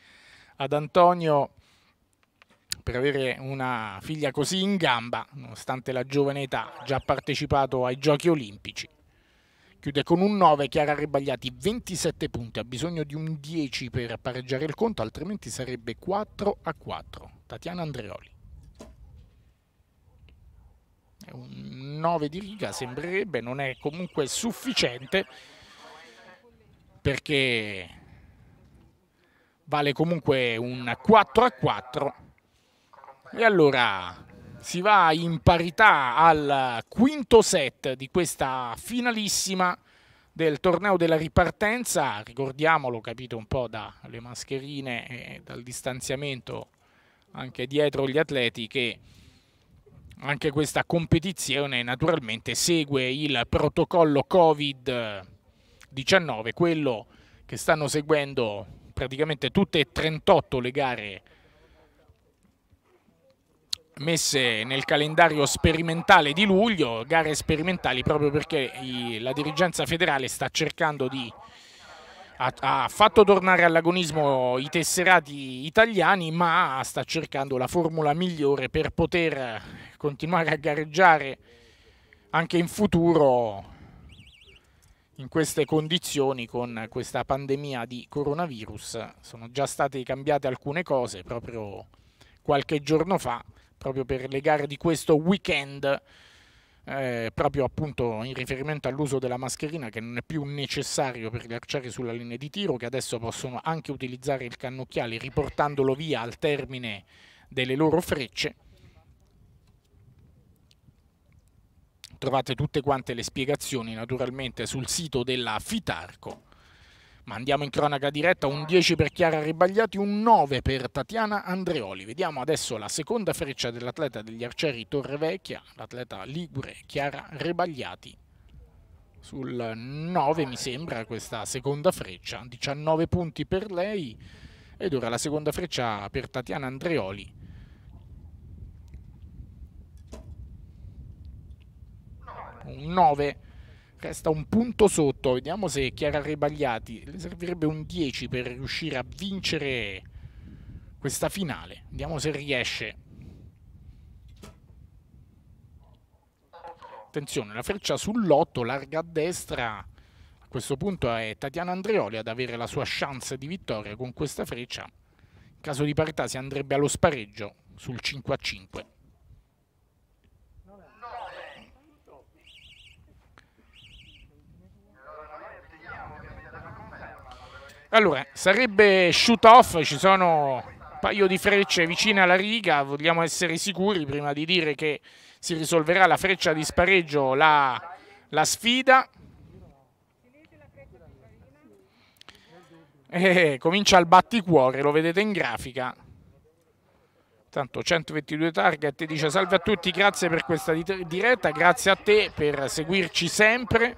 ad Antonio per avere una figlia così in gamba, nonostante la giovane età, già partecipato ai giochi olimpici. Chiude con un 9 Chiara Rebagliati, 27 punti, ha bisogno di un 10 per pareggiare il conto, altrimenti sarebbe 4 a 4. Tatiana Andreoli. un 9 di riga sembrerebbe, non è comunque sufficiente perché vale comunque un 4 a 4 e allora si va in parità al quinto set di questa finalissima del torneo della ripartenza, ricordiamolo capito un po' dalle mascherine e dal distanziamento anche dietro gli atleti che anche questa competizione naturalmente segue il protocollo Covid-19, quello che stanno seguendo praticamente tutte e 38 le gare messe nel calendario sperimentale di luglio, gare sperimentali proprio perché la dirigenza federale sta cercando di ha, fatto tornare all'agonismo i tesserati italiani ma sta cercando la formula migliore per poter continuare a gareggiare anche in futuro in queste condizioni con questa pandemia di coronavirus sono già state cambiate alcune cose proprio qualche giorno fa proprio per le gare di questo weekend, eh, proprio appunto in riferimento all'uso della mascherina che non è più necessario per gli arcieri sulla linea di tiro, che adesso possono anche utilizzare il cannocchiale riportandolo via al termine delle loro frecce. Trovate tutte quante le spiegazioni naturalmente sul sito della Fitarco ma andiamo in cronaca diretta, un 10 per Chiara Ribagliati, un 9 per Tatiana Andreoli. Vediamo adesso la seconda freccia dell'atleta degli arcieri Torrevecchia, l'atleta Ligure Chiara Ribagliati. Sul 9 mi sembra questa seconda freccia, 19 punti per lei ed ora la seconda freccia per Tatiana Andreoli. Un 9 resta un punto sotto. Vediamo se Chiara Rebagliati le servirebbe un 10 per riuscire a vincere questa finale. Vediamo se riesce. Attenzione, la freccia sull'8, larga a destra. A questo punto è Tatiana Andreoli ad avere la sua chance di vittoria con questa freccia. In caso di parità si andrebbe allo spareggio sul 5 a 5. Allora, sarebbe shoot off, ci sono un paio di frecce vicine alla riga, vogliamo essere sicuri prima di dire che si risolverà la freccia di spareggio la, la sfida. E eh, comincia il batticuore, lo vedete in grafica. Tanto 122 target dice salve a tutti, grazie per questa diretta, grazie a te per seguirci sempre.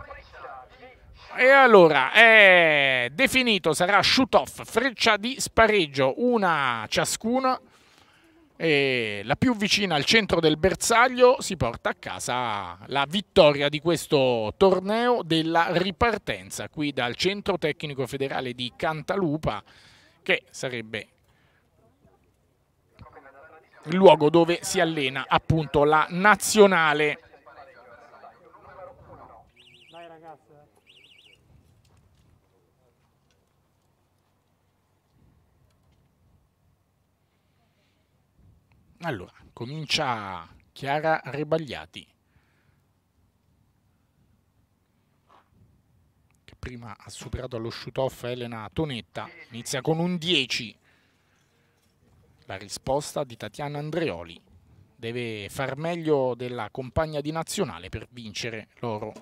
E allora, è definito, sarà shoot-off, freccia di spareggio, una ciascuna. E la più vicina al centro del bersaglio si porta a casa la vittoria di questo torneo della ripartenza qui dal centro tecnico federale di Cantalupa che sarebbe il luogo dove si allena appunto la nazionale Allora, comincia Chiara Rebagliati, che prima ha superato allo shoot-off Elena Tonetta, inizia con un 10. La risposta di Tatiana Andreoli deve far meglio della compagna di nazionale per vincere l'oro.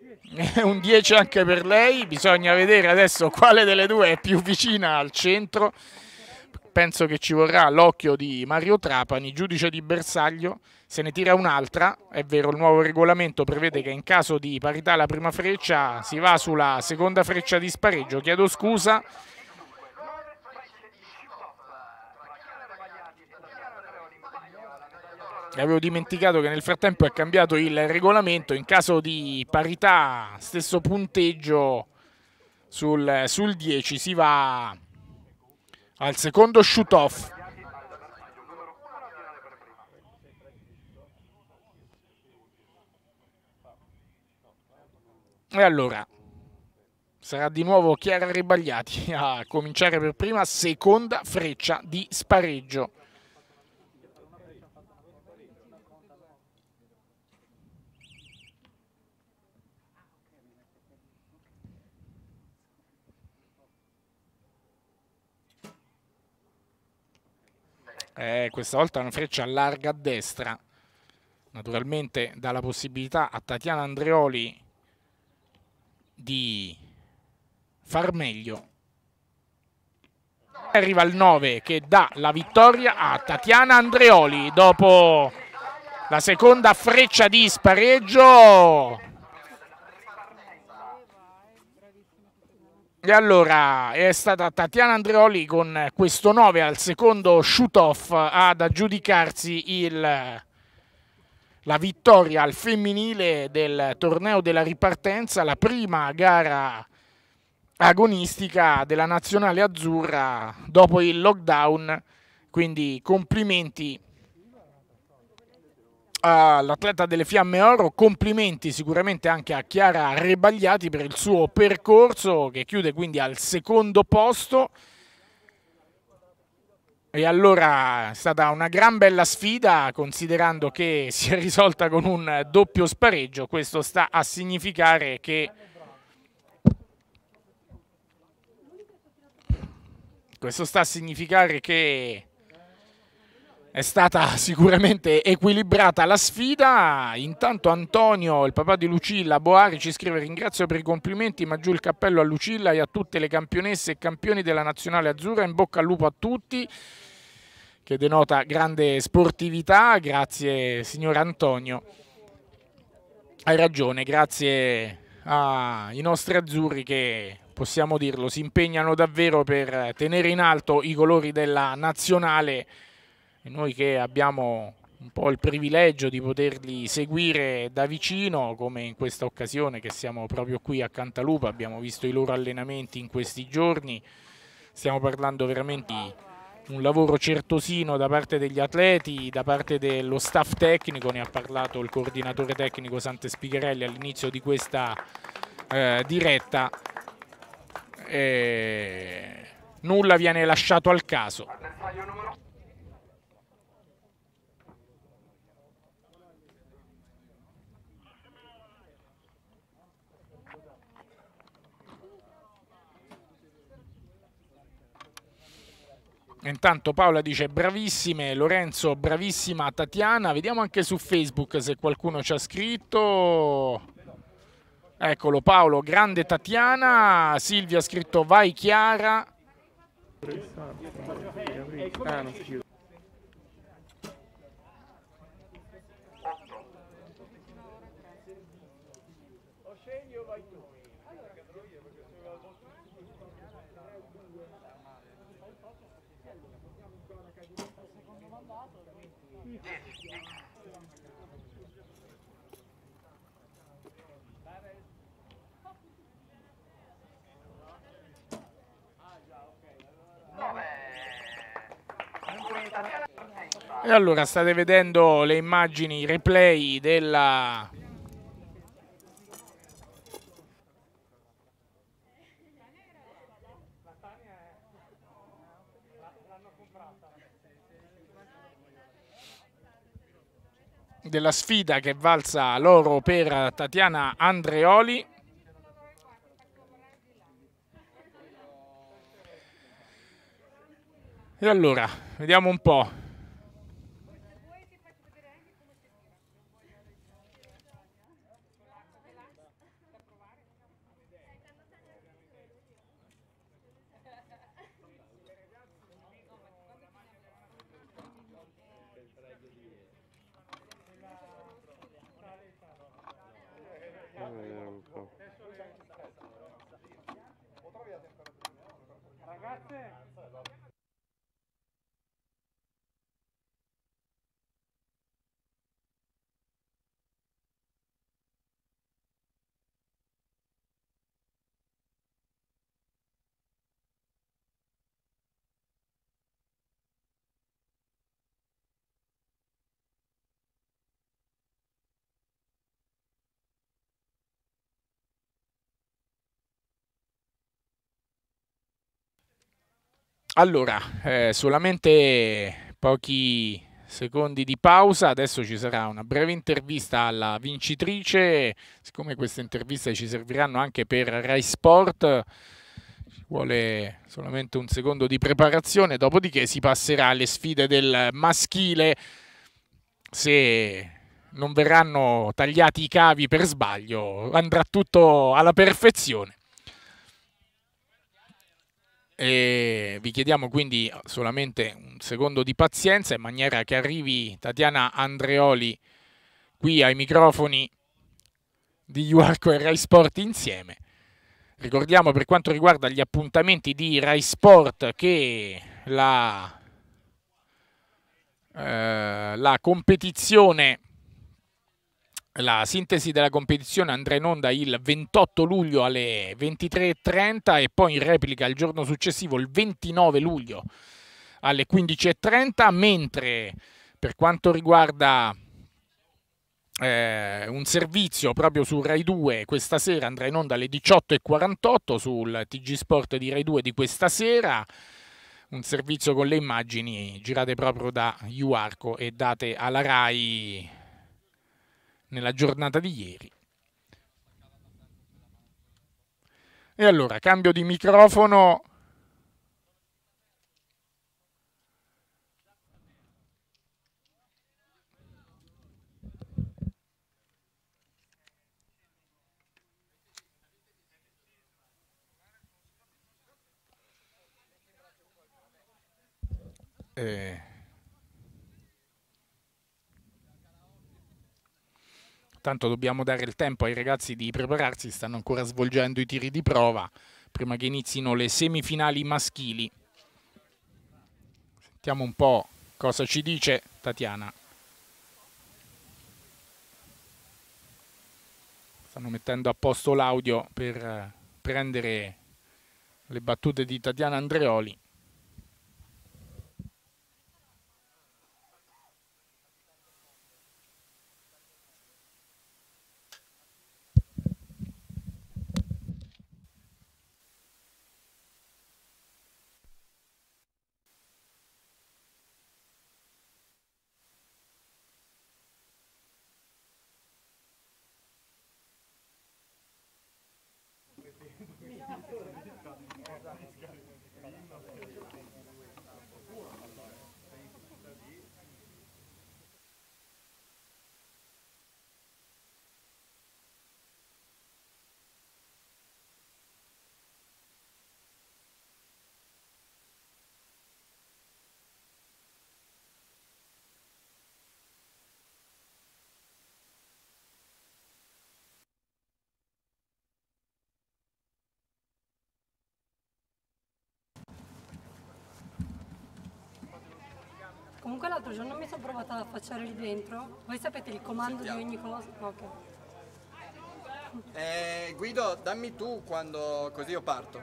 Eh, un 10 anche per lei, bisogna vedere adesso quale delle due è più vicina al centro penso che ci vorrà l'occhio di Mario Trapani, giudice di bersaglio, se ne tira un'altra, è vero il nuovo regolamento prevede che in caso di parità alla prima freccia si va sulla seconda freccia di spareggio, chiedo scusa, avevo dimenticato che nel frattempo è cambiato il regolamento in caso di parità stesso punteggio sul, sul 10 si va al secondo shoot-off. E allora, sarà di nuovo Chiara Ribagliati a cominciare per prima, seconda freccia di spareggio. eh, questa volta una freccia larga a destra naturalmente dà la possibilità a Tatiana Andreoli di far meglio arriva il 9 che dà la vittoria a Tatiana Andreoli dopo la seconda freccia di spareggio E allora è stata Tatiana Andreoli con questo 9 al secondo shoot-off ad aggiudicarsi il, la vittoria al femminile del torneo della ripartenza, la prima gara agonistica della nazionale azzurra dopo il lockdown. Quindi complimenti all'atleta delle Fiamme Oro, complimenti sicuramente anche a Chiara Rebagliati per il suo percorso che chiude quindi al secondo posto. E allora è stata una gran bella sfida considerando che si è risolta con un doppio spareggio, questo sta a significare che questo sta a significare che è stata sicuramente equilibrata la sfida, intanto Antonio, il papà di Lucilla, Boari ci scrive ringrazio per i complimenti ma giù il cappello a Lucilla e a tutte le campionesse e campioni della Nazionale Azzurra, in bocca al lupo a tutti che denota grande sportività, grazie signor Antonio, hai ragione, grazie ai nostri azzurri che possiamo dirlo si impegnano davvero per tenere in alto i colori della Nazionale Azzurra e noi che abbiamo un po' il privilegio di poterli seguire da vicino, come in questa occasione che siamo proprio qui a Cantalupa, abbiamo visto i loro allenamenti in questi giorni, stiamo parlando veramente di un lavoro certosino da parte degli atleti, da parte dello staff tecnico, ne ha parlato il coordinatore tecnico Sante Spigherelli all'inizio di questa eh, diretta. E... Nulla viene lasciato al caso. Intanto Paola dice bravissime, Lorenzo bravissima, Tatiana, vediamo anche su Facebook se qualcuno ci ha scritto. Eccolo Paolo, grande Tatiana, Silvia ha scritto vai Chiara. Ah, E allora state vedendo le immagini, i replay della della sfida che valsa l'oro per Tatiana Andreoli. E allora, vediamo un po'. Allora, eh, solamente pochi secondi di pausa, adesso ci sarà una breve intervista alla vincitrice, siccome queste interviste ci serviranno anche per Rai Sport, ci vuole solamente un secondo di preparazione, dopodiché si passerà alle sfide del maschile, se non verranno tagliati i cavi per sbaglio andrà tutto alla perfezione. E ehm, vi chiediamo quindi solamente un secondo di pazienza in maniera che arrivi Tatiana Andreoli qui ai microfoni di UARCO e Rai Sport insieme. Ricordiamo per quanto riguarda gli appuntamenti di Rai Sport che la, eh, la competizione la sintesi della competizione andrà in onda il 28 luglio alle 23.30 e poi in replica il giorno successivo, il 29 luglio alle 15.30, mentre per quanto riguarda eh, un servizio proprio su Rai 2 questa sera andrà in onda alle 18.48 sul TG Sport di Rai 2 di questa sera un servizio con le immagini girate proprio da Uarco e date alla Rai nella giornata di ieri. E allora, cambio di microfono. Eh. Tanto dobbiamo dare il tempo ai ragazzi di prepararsi, stanno ancora svolgendo i tiri di prova prima che inizino le semifinali maschili. Sentiamo un po' cosa ci dice Tatiana. Stanno mettendo a posto l'audio per eh, prendere le battute di Tatiana Andreoli. Comunque l'altro giorno mi sono provata ad affacciare lì dentro. Voi sapete il comando Sentiamo. di ogni cosa? Ok. Eh, Guido, dammi tu quando così io parto.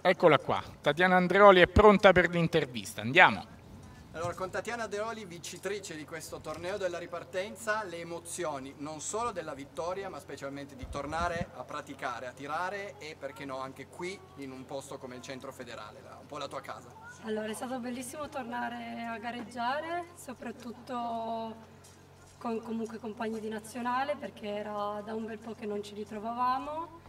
Eccola qua, Tatiana Andreoli è pronta per l'intervista, andiamo. Allora, con Tatiana Andreoli, vincitrice di questo torneo della ripartenza, le emozioni non solo della vittoria, ma specialmente di tornare a praticare, a tirare e perché no anche qui in un posto come il centro federale, un po' la tua casa. Allora, è stato bellissimo tornare a gareggiare, soprattutto con comunque compagni di nazionale perché era da un bel po' che non ci ritrovavamo.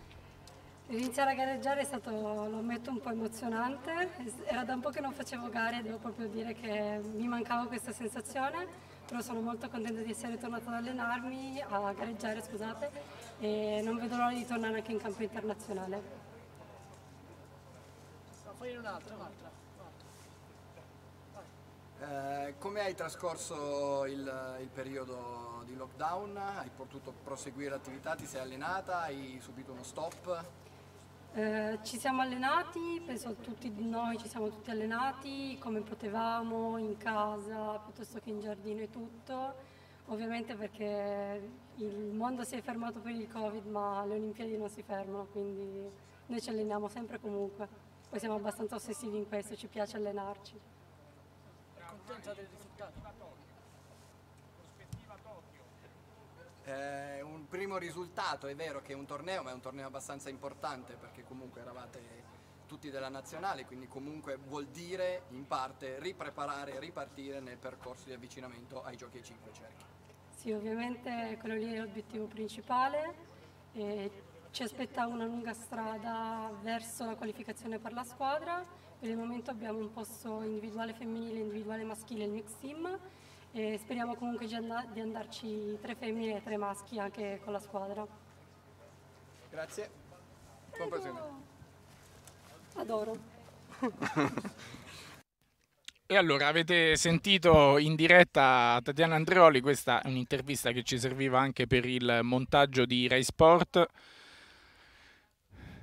Iniziare a gareggiare è stato, lo ammetto, un po' emozionante, era da un po' che non facevo gare e devo proprio dire che mi mancava questa sensazione, però sono molto contenta di essere tornata ad allenarmi, a gareggiare, scusate, e non vedo l'ora di tornare anche in campo internazionale. No, fai un'altra, un'altra. Eh, come hai trascorso il, il, periodo di lockdown? Hai potuto proseguire l'attività? Ti sei allenata? Hai subito uno stop? Eh, ci siamo allenati, penso tutti noi ci siamo tutti allenati come potevamo in casa piuttosto che in giardino e tutto, ovviamente perché il mondo si è fermato per il Covid ma le Olimpiadi non si fermano, quindi noi ci alleniamo sempre comunque, poi siamo abbastanza ossessivi in questo, ci piace allenarci l'esigenza del risultato? Prospettiva Tokyo. Eh, un primo risultato, è vero che è un torneo, ma è un torneo abbastanza importante perché comunque eravate tutti della nazionale, quindi comunque vuol dire in parte ripreparare e ripartire nel percorso di avvicinamento ai giochi ai 5 cerchi. Sì, ovviamente quello lì è l'obiettivo principale. ci aspetta una lunga strada verso la qualificazione per la squadra per il momento abbiamo un posto individuale femminile e individuale maschile, il mix team, e speriamo comunque di, andarci tre femmine e tre maschi anche con la squadra. Grazie, buon proseguimento. Adoro. E allora avete sentito in diretta Tatiana Andreoli, questa è un'intervista che ci serviva anche per il montaggio di Rai Sport.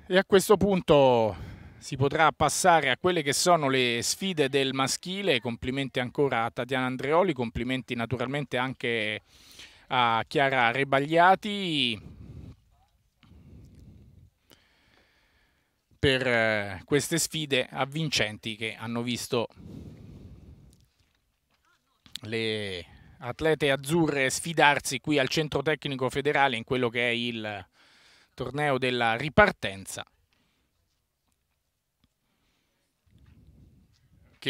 E a questo punto si potrà passare a quelle che sono le sfide del maschile. Complimenti ancora a Tatiana Andreoli, complimenti naturalmente anche a Chiara Rebagliati. per eh, queste sfide avvincenti che hanno visto le atlete azzurre sfidarsi qui al centro tecnico federale in quello che è il torneo della ripartenza.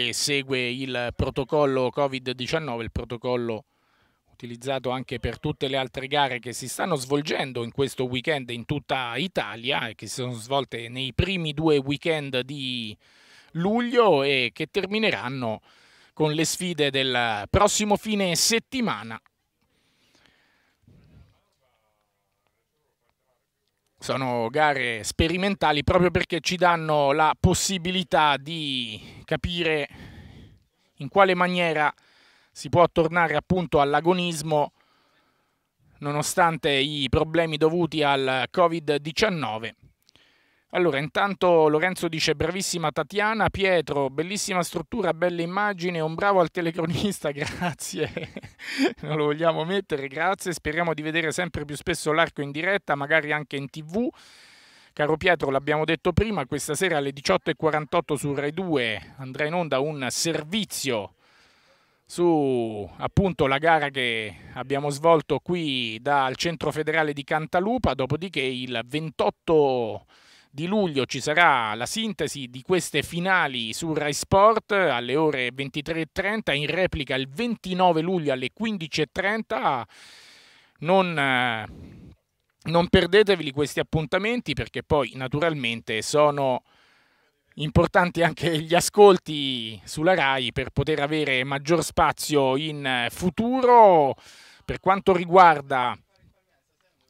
che segue il protocollo Covid-19, il protocollo utilizzato anche per tutte le altre gare che si stanno svolgendo in questo weekend in tutta Italia e che si sono svolte nei primi due weekend di luglio e che termineranno con le sfide del prossimo fine settimana sono gare sperimentali proprio perché ci danno la possibilità di capire in quale maniera si può tornare appunto all'agonismo nonostante i problemi dovuti al Covid-19 allora, intanto Lorenzo dice bravissima Tatiana, Pietro, bellissima struttura, bella immagine, un bravo al telecronista, grazie. non lo vogliamo mettere, grazie. Speriamo di vedere sempre più spesso l'arco in diretta, magari anche in tv. Caro Pietro, l'abbiamo detto prima, questa sera alle 18.48 su Rai 2 andrà in onda un servizio su appunto la gara che abbiamo svolto qui dal centro federale di Cantalupa, dopodiché il 28 di luglio ci sarà la sintesi di queste finali su Rai Sport alle ore 23.30, in replica il 29 luglio alle 15.30. Non, eh, non perdetevi questi appuntamenti perché poi naturalmente sono importanti anche gli ascolti sulla RAI per poter avere maggior spazio in futuro. Per quanto riguarda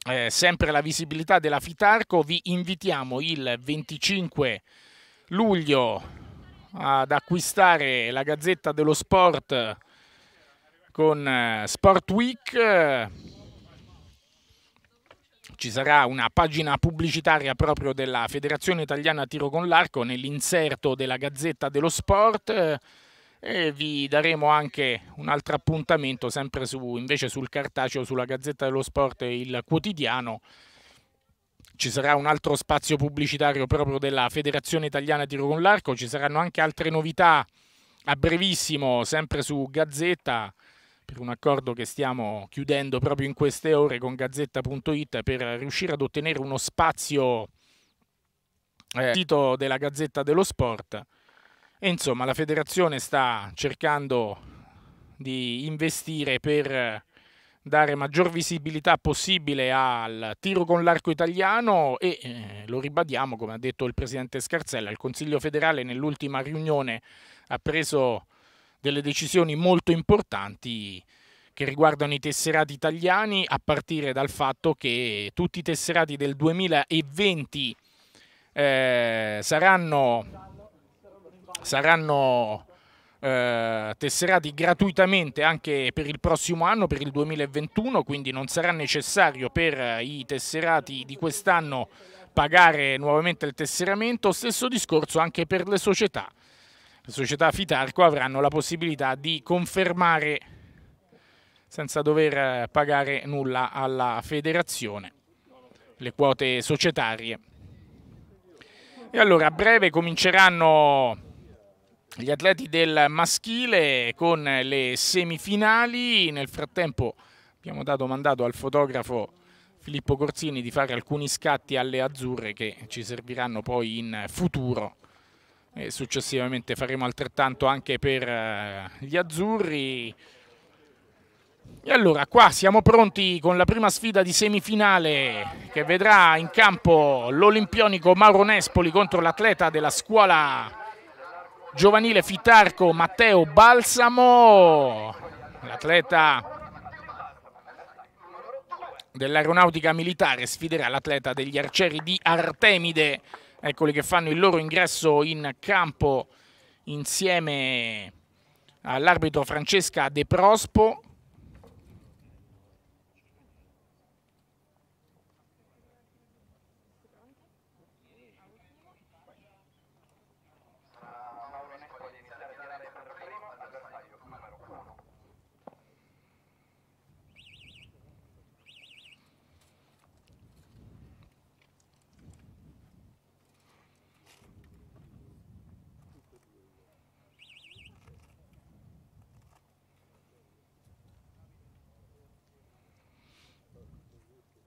eh, sempre la visibilità della Fitarco, vi invitiamo il 25 luglio ad acquistare la Gazzetta dello Sport con eh, Sport Week. Ci sarà una pagina pubblicitaria proprio della Federazione Italiana Tiro con l'Arco nell'inserto della Gazzetta dello Sport e vi daremo anche un altro appuntamento sempre su, invece sul cartaceo, sulla Gazzetta dello Sport e il quotidiano. Ci sarà un altro spazio pubblicitario proprio della Federazione Italiana Tiro con l'Arco, ci saranno anche altre novità a brevissimo, sempre su Gazzetta, per un accordo che stiamo chiudendo proprio in queste ore con Gazzetta.it per riuscire ad ottenere uno spazio eh, sito della Gazzetta dello Sport e insomma, la federazione sta cercando di investire per dare maggior visibilità possibile al tiro con l'arco italiano e eh, lo ribadiamo, come ha detto il presidente Scarzella, il Consiglio federale nell'ultima riunione ha preso delle decisioni molto importanti che riguardano i tesserati italiani, a partire dal fatto che tutti i tesserati del 2020 eh, saranno saranno eh, tesserati gratuitamente anche per il prossimo anno, per il 2021, quindi non sarà necessario per eh, i tesserati di quest'anno pagare nuovamente il tesseramento, stesso discorso anche per le società. Le società Fitarco avranno la possibilità di confermare senza dover eh, pagare nulla alla federazione le quote societarie. E allora a breve cominceranno gli atleti del maschile con le semifinali. Nel frattempo abbiamo dato mandato al fotografo Filippo Corsini di fare alcuni scatti alle azzurre che ci serviranno poi in futuro. E successivamente faremo altrettanto anche per eh, gli azzurri. E allora qua siamo pronti con la prima sfida di semifinale che vedrà in campo l'olimpionico Mauro Nespoli contro l'atleta della scuola giovanile Fitarco Matteo Balsamo, l'atleta dell'aeronautica militare sfiderà l'atleta degli arcieri di Artemide, eccoli che fanno il loro ingresso in campo insieme all'arbitro Francesca De Prospo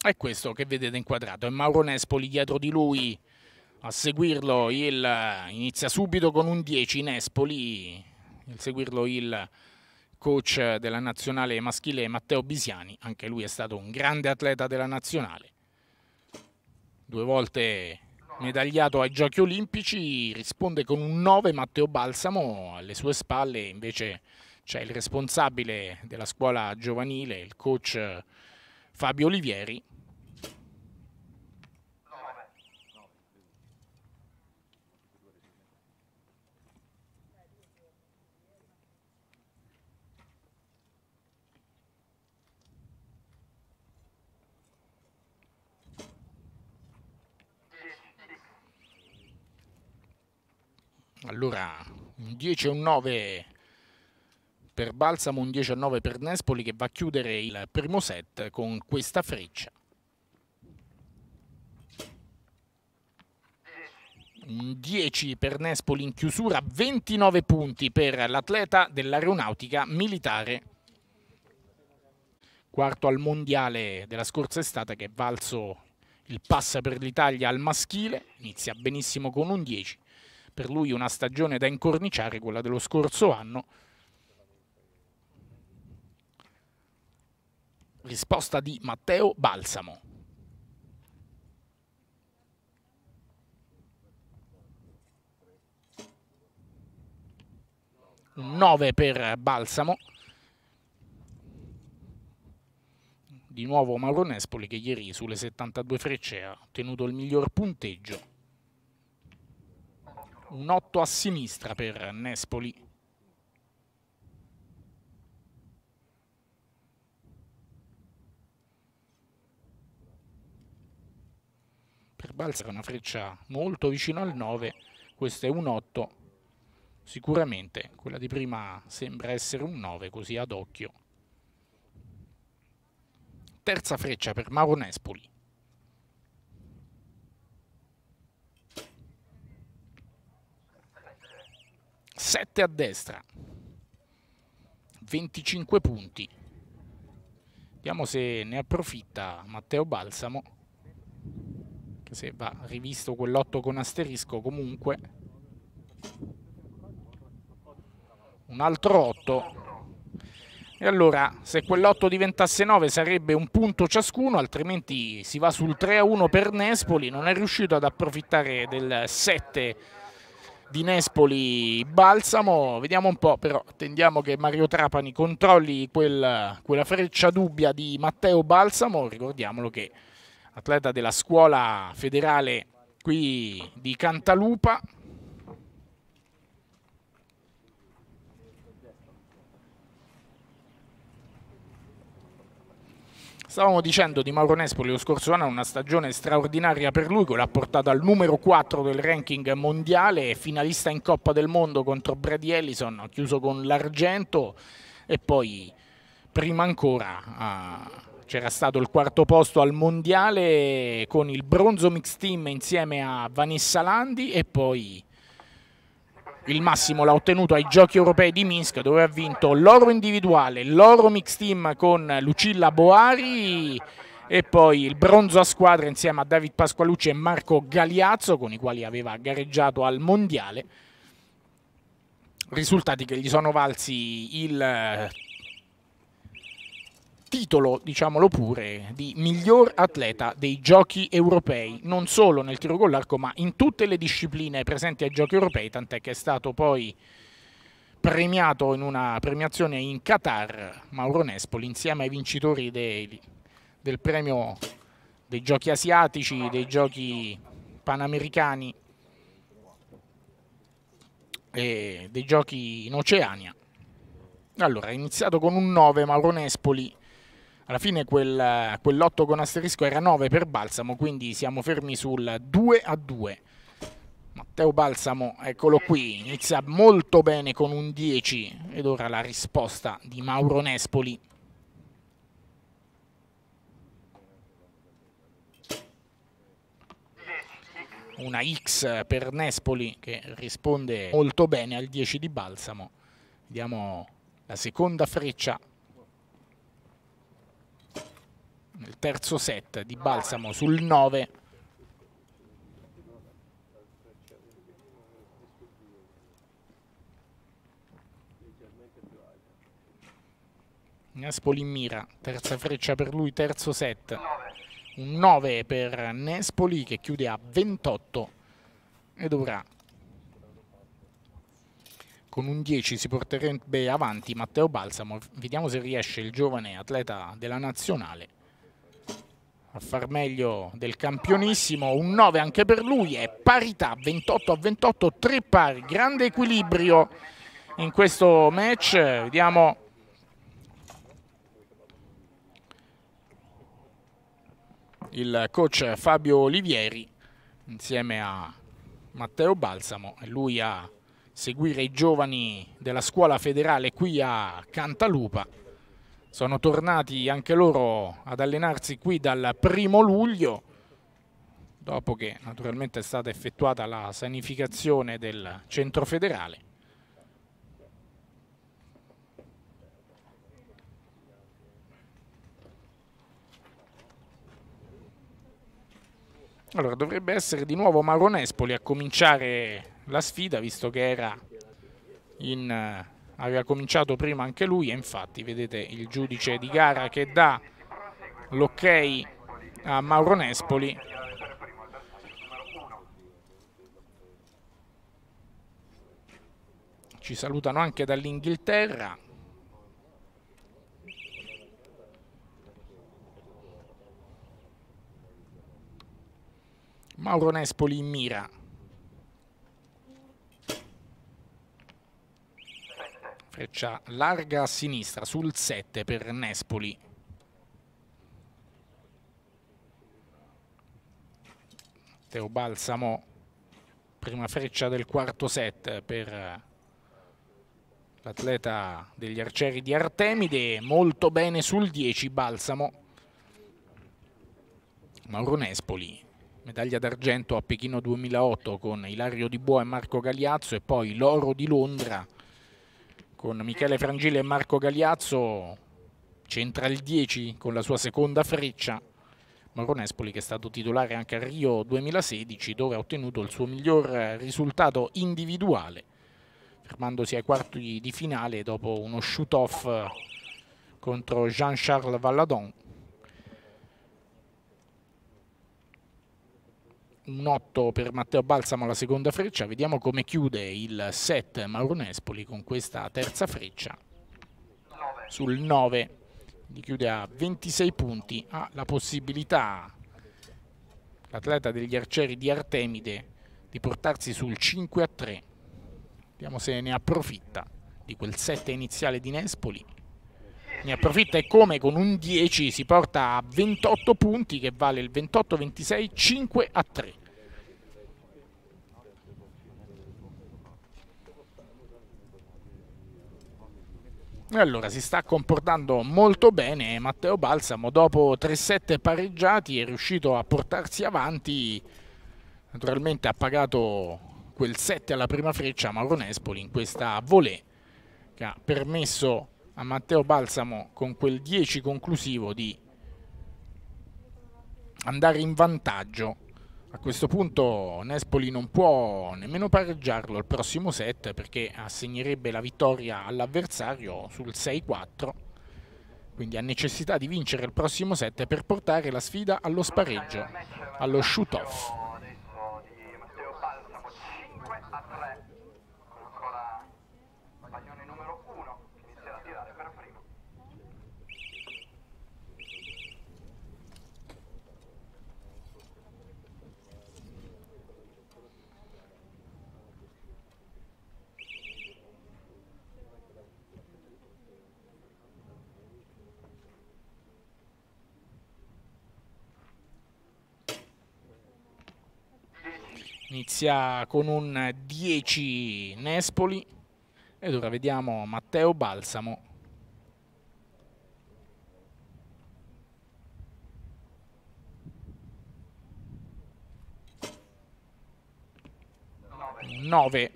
è questo che vedete inquadrato, è Mauro Nespoli dietro di lui a seguirlo il, inizia subito con un 10 Nespoli, a seguirlo il coach della nazionale maschile Matteo Bisiani, anche lui è stato un grande atleta della nazionale, due volte medagliato ai giochi olimpici, risponde con un 9 Matteo Balsamo, alle sue spalle invece c'è il responsabile della scuola giovanile, il coach Fabio Olivieri, Allora, un 10 e un 9 per Balsamo, un 10 e 9 per Nespoli che va a chiudere il primo set con questa freccia. Un 10 per Nespoli in chiusura, 29 punti per l'atleta dell'aeronautica militare. Quarto al mondiale della scorsa estate che è valso il pass per l'Italia al maschile, inizia benissimo con un 10 per lui una stagione da incorniciare, quella dello scorso anno. Risposta di Matteo Balsamo. Un 9 per Balsamo. Di nuovo Mauro Nespoli che ieri sulle 72 frecce ha ottenuto il miglior punteggio un 8 a sinistra per Nespoli. Per Balsara una freccia molto vicino al 9, questo è un 8, sicuramente quella di prima sembra essere un 9 così ad occhio. Terza freccia per Mauro Nespoli. 7 a destra 25 punti vediamo se ne approfitta Matteo Balsamo che se va rivisto quell'otto con asterisco comunque un altro 8 e allora se quell'otto diventasse 9 sarebbe un punto ciascuno altrimenti si va sul 3 a 1 per Nespoli non è riuscito ad approfittare del 7 di Nespoli Balsamo, vediamo un po', però attendiamo che Mario Trapani controlli quel, quella freccia dubbia di Matteo Balsamo, ricordiamolo che atleta della scuola federale qui di Cantalupa, Stavamo dicendo di Mauro Nespoli lo scorso anno, una stagione straordinaria per lui che l'ha portato al numero 4 del ranking mondiale, finalista in Coppa del Mondo contro Brady Ellison, chiuso con l'argento e poi prima ancora ah, c'era stato il quarto posto al mondiale con il bronzo mix team insieme a Vanessa Landi e poi il massimo l'ha ottenuto ai giochi europei di Minsk dove ha vinto l'oro individuale, l'oro mix team con Lucilla Boari e poi il bronzo a squadra insieme a David Pasqualucci e Marco Galiazzo con i quali aveva gareggiato al Mondiale. Risultati che gli sono valsi il titolo, diciamolo pure, di miglior atleta dei giochi europei, non solo nel tiro con l'arco, ma in tutte le discipline presenti ai giochi europei, tant'è che è stato poi premiato in una premiazione in Qatar, Mauro Nespoli, insieme ai vincitori dei, del premio dei giochi asiatici, dei giochi panamericani e dei giochi in Oceania. Allora, è iniziato con un 9 Mauro Nespoli, alla fine quel, quell'8 con asterisco era 9 per Balsamo, quindi siamo fermi sul 2 a 2. Matteo Balsamo, eccolo qui, inizia molto bene con un 10 ed ora la risposta di Mauro Nespoli. una X per Nespoli che risponde molto bene al 10 di Balsamo. Vediamo la seconda freccia nel terzo set di Balsamo sul 9 Nespoli in mira, terza freccia per lui, terzo set un 9 per Nespoli che chiude a 28 e dovrà con un 10 si porterebbe avanti Matteo Balsamo vediamo se riesce il giovane atleta della nazionale far meglio del campionissimo, un 9 anche per lui, e parità 28 a 28, tre pari, grande equilibrio in questo match, vediamo il coach Fabio Olivieri insieme a Matteo Balsamo e lui a seguire i giovani della scuola federale qui a Cantalupa sono tornati anche loro ad allenarsi qui dal primo luglio dopo che naturalmente è stata effettuata la sanificazione del centro federale Allora, dovrebbe essere di nuovo Mauro Nespoli a cominciare la sfida, visto che era in eh, aveva cominciato prima anche lui e infatti vedete il giudice di gara che dà l'ok a Mauro Nespoli ci salutano anche dall'Inghilterra Mauro Nespoli in mira Freccia larga a sinistra sul 7 per Nespoli. Teo Balsamo, prima freccia del quarto set per eh, l'atleta degli arcieri di Artemide, molto bene sul 10 Balsamo. Mauro Nespoli, medaglia d'argento a Pechino 2008 con Ilario Di Boa e Marco Gagliazzo e poi l'oro di Londra con Michele Frangile e Marco Gagliazzo c'entra il 10 con la sua seconda freccia Moronespoli che è stato titolare anche a Rio 2016 dove ha ottenuto il suo miglior risultato individuale fermandosi ai quarti di finale dopo uno shoot off contro Jean-Charles Valladon un 8 per Matteo Balsamo alla seconda freccia, vediamo come chiude il set Mauro Nespoli con questa terza freccia sul 9, li chiude a 26 punti, ha ah, la possibilità l'atleta degli arcieri di Artemide di portarsi sul 5 a 3, vediamo se ne approfitta di quel 7 iniziale di Nespoli ne approfitta e come con un 10 si porta a 28 punti che vale il 28-26 5 a 3 Allora, si sta comportando molto bene eh, Matteo Balsamo, dopo 3-7 pareggiati è riuscito a portarsi avanti, naturalmente ha pagato quel 7 alla prima freccia Mauro Nespoli in questa volée che ha permesso a Matteo Balsamo con quel 10 conclusivo di andare in vantaggio a questo punto Nespoli non può nemmeno pareggiarlo al prossimo set perché assegnerebbe la vittoria all'avversario sul 6-4. Quindi ha necessità di vincere il prossimo set per portare la sfida allo spareggio, allo shoot-off. inizia con un 10 Nespoli ed ora vediamo Matteo Balsamo Nove.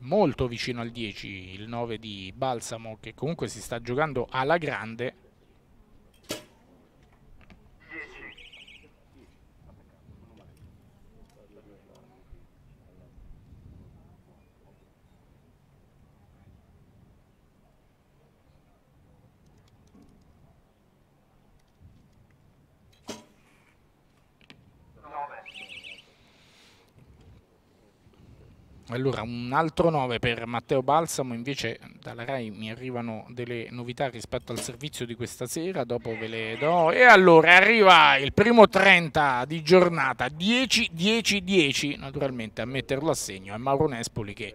molto vicino al 10 il 9 di Balsamo che comunque si sta giocando alla grande Allora, un altro 9 per Matteo Balsamo, invece dalla RAI mi arrivano delle novità rispetto al servizio di questa sera, dopo ve le do. E allora arriva il primo 30 di giornata, 10-10-10, naturalmente a metterlo a segno è Mauro Nespoli che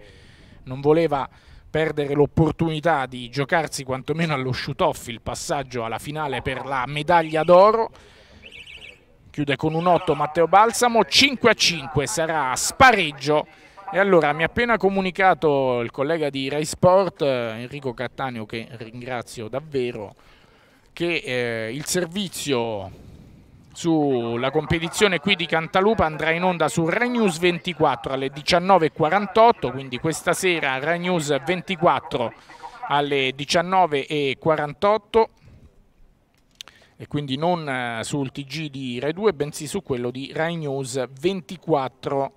non voleva perdere l'opportunità di giocarsi quantomeno allo shoot-off il passaggio alla finale per la medaglia d'oro chiude con un 8 Matteo Balsamo 5 5 sarà spareggio e allora mi ha appena comunicato il collega di Rai Sport, eh, Enrico Cattaneo, che ringrazio davvero, che eh, il servizio sulla competizione qui di Cantalupa andrà in onda su Rai News 24 alle 19.48, quindi questa sera Rai News 24 alle 19.48 e quindi non eh, sul TG di Rai 2 bensì su quello di Rai News 24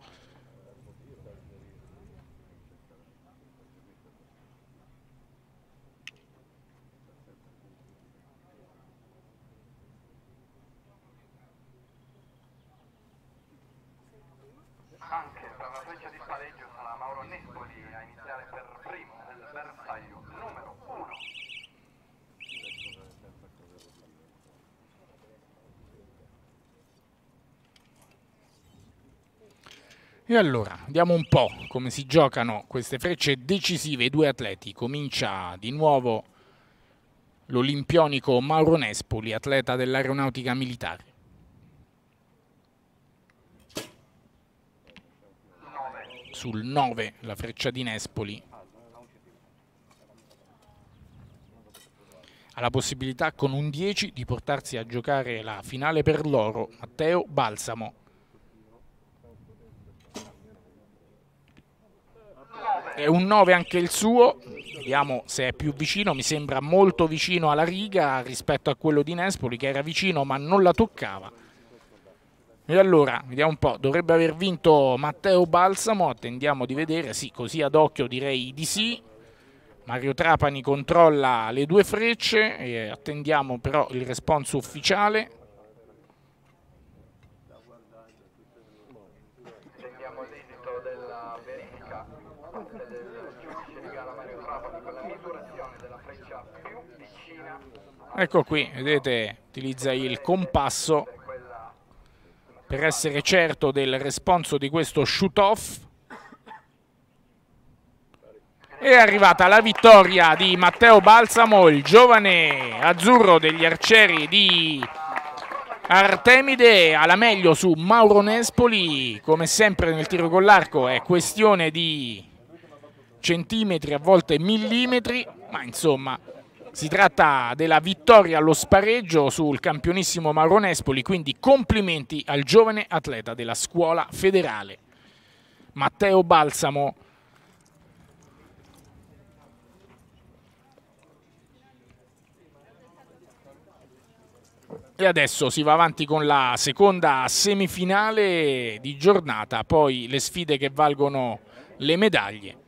E allora, vediamo un po' come si giocano queste frecce decisive. I due atleti comincia di nuovo l'olimpionico Mauro Nespoli, atleta dell'aeronautica militare. Sul 9 la freccia di Nespoli. Ha la possibilità con un 10 di portarsi a giocare la finale per l'oro Matteo Balsamo. è un 9 anche il suo, vediamo se è più vicino, mi sembra molto vicino alla riga rispetto a quello di Nespoli che era vicino ma non la toccava. E allora, vediamo un po', dovrebbe aver vinto Matteo Balsamo, attendiamo di vedere, sì, così ad occhio direi di sì. Mario Trapani controlla le due frecce, attendiamo però il responso ufficiale. Ecco qui, vedete, utilizza il compasso per essere certo del responso di questo shoot-off. È arrivata la vittoria di Matteo Balsamo, il giovane azzurro degli arcieri di Artemide alla meglio su Mauro Nespoli, come sempre nel tiro con l'arco è questione di centimetri, a volte millimetri, ma insomma si tratta della vittoria allo spareggio sul campionissimo Mauro Nespoli, quindi complimenti al giovane atleta della scuola federale. Matteo Balsamo. E adesso si va avanti con la seconda semifinale di giornata, poi le sfide che valgono le medaglie.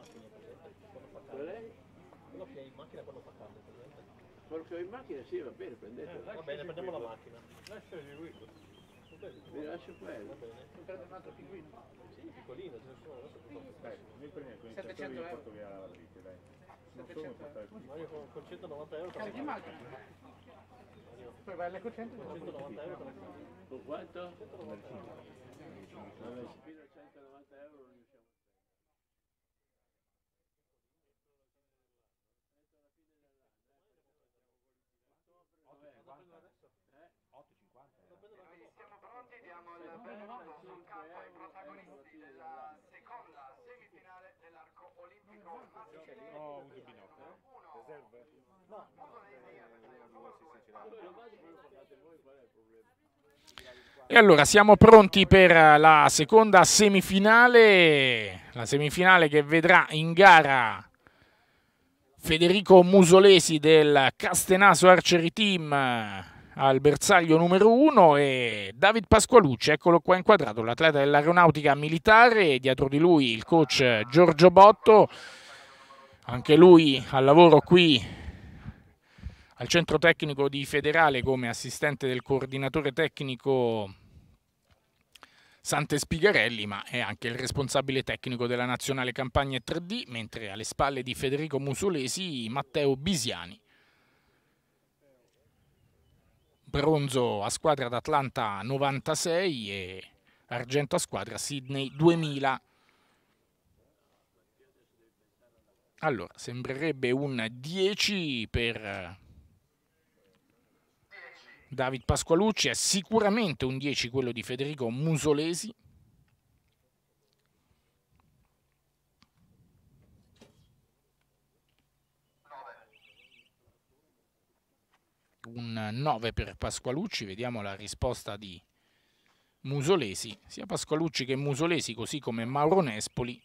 macchina, Quando fa caldo. Quello che è in macchina quando fa caldo, presente? Quello che ho in macchina, sì, va bene, prendete. Eh, va bene, prendiamo la macchina. Lascia il circuito. Vi lascio quello. Prende un altro pinguino. Sì, piccolino, ce ne sono, adesso purtroppo è Noi prendiamo con il 700 euro. porto via la lavatrice, dai. Non sono portare Ma io con, 190 euro... Cari di macchina. Poi vai all'eco 100 con 190 euro. Con quanto? 190 euro. serve? No. E allora siamo pronti per la seconda semifinale, la semifinale che vedrà in gara Federico Musolesi del Castenaso Archery Team al bersaglio numero 1 e David Pasqualucci, eccolo qua inquadrato, l'atleta dell'aeronautica militare, dietro di lui il coach Giorgio Botto anche lui al lavoro qui al centro tecnico di Federale come assistente del coordinatore tecnico Sante Spigarelli, ma è anche il responsabile tecnico della nazionale campagna 3D, mentre alle spalle di Federico Musolesi Matteo Bisiani. Bronzo a squadra d'Atlanta 96 e argento a squadra Sydney 2000. Allora, sembrerebbe un 10 per eh, David Pasqualucci, è sicuramente un 10 quello di Federico Musolesi. Un 9 per Pasqualucci, vediamo la risposta di Musolesi. Sia Pasqualucci che Musolesi, così come Mauro Nespoli,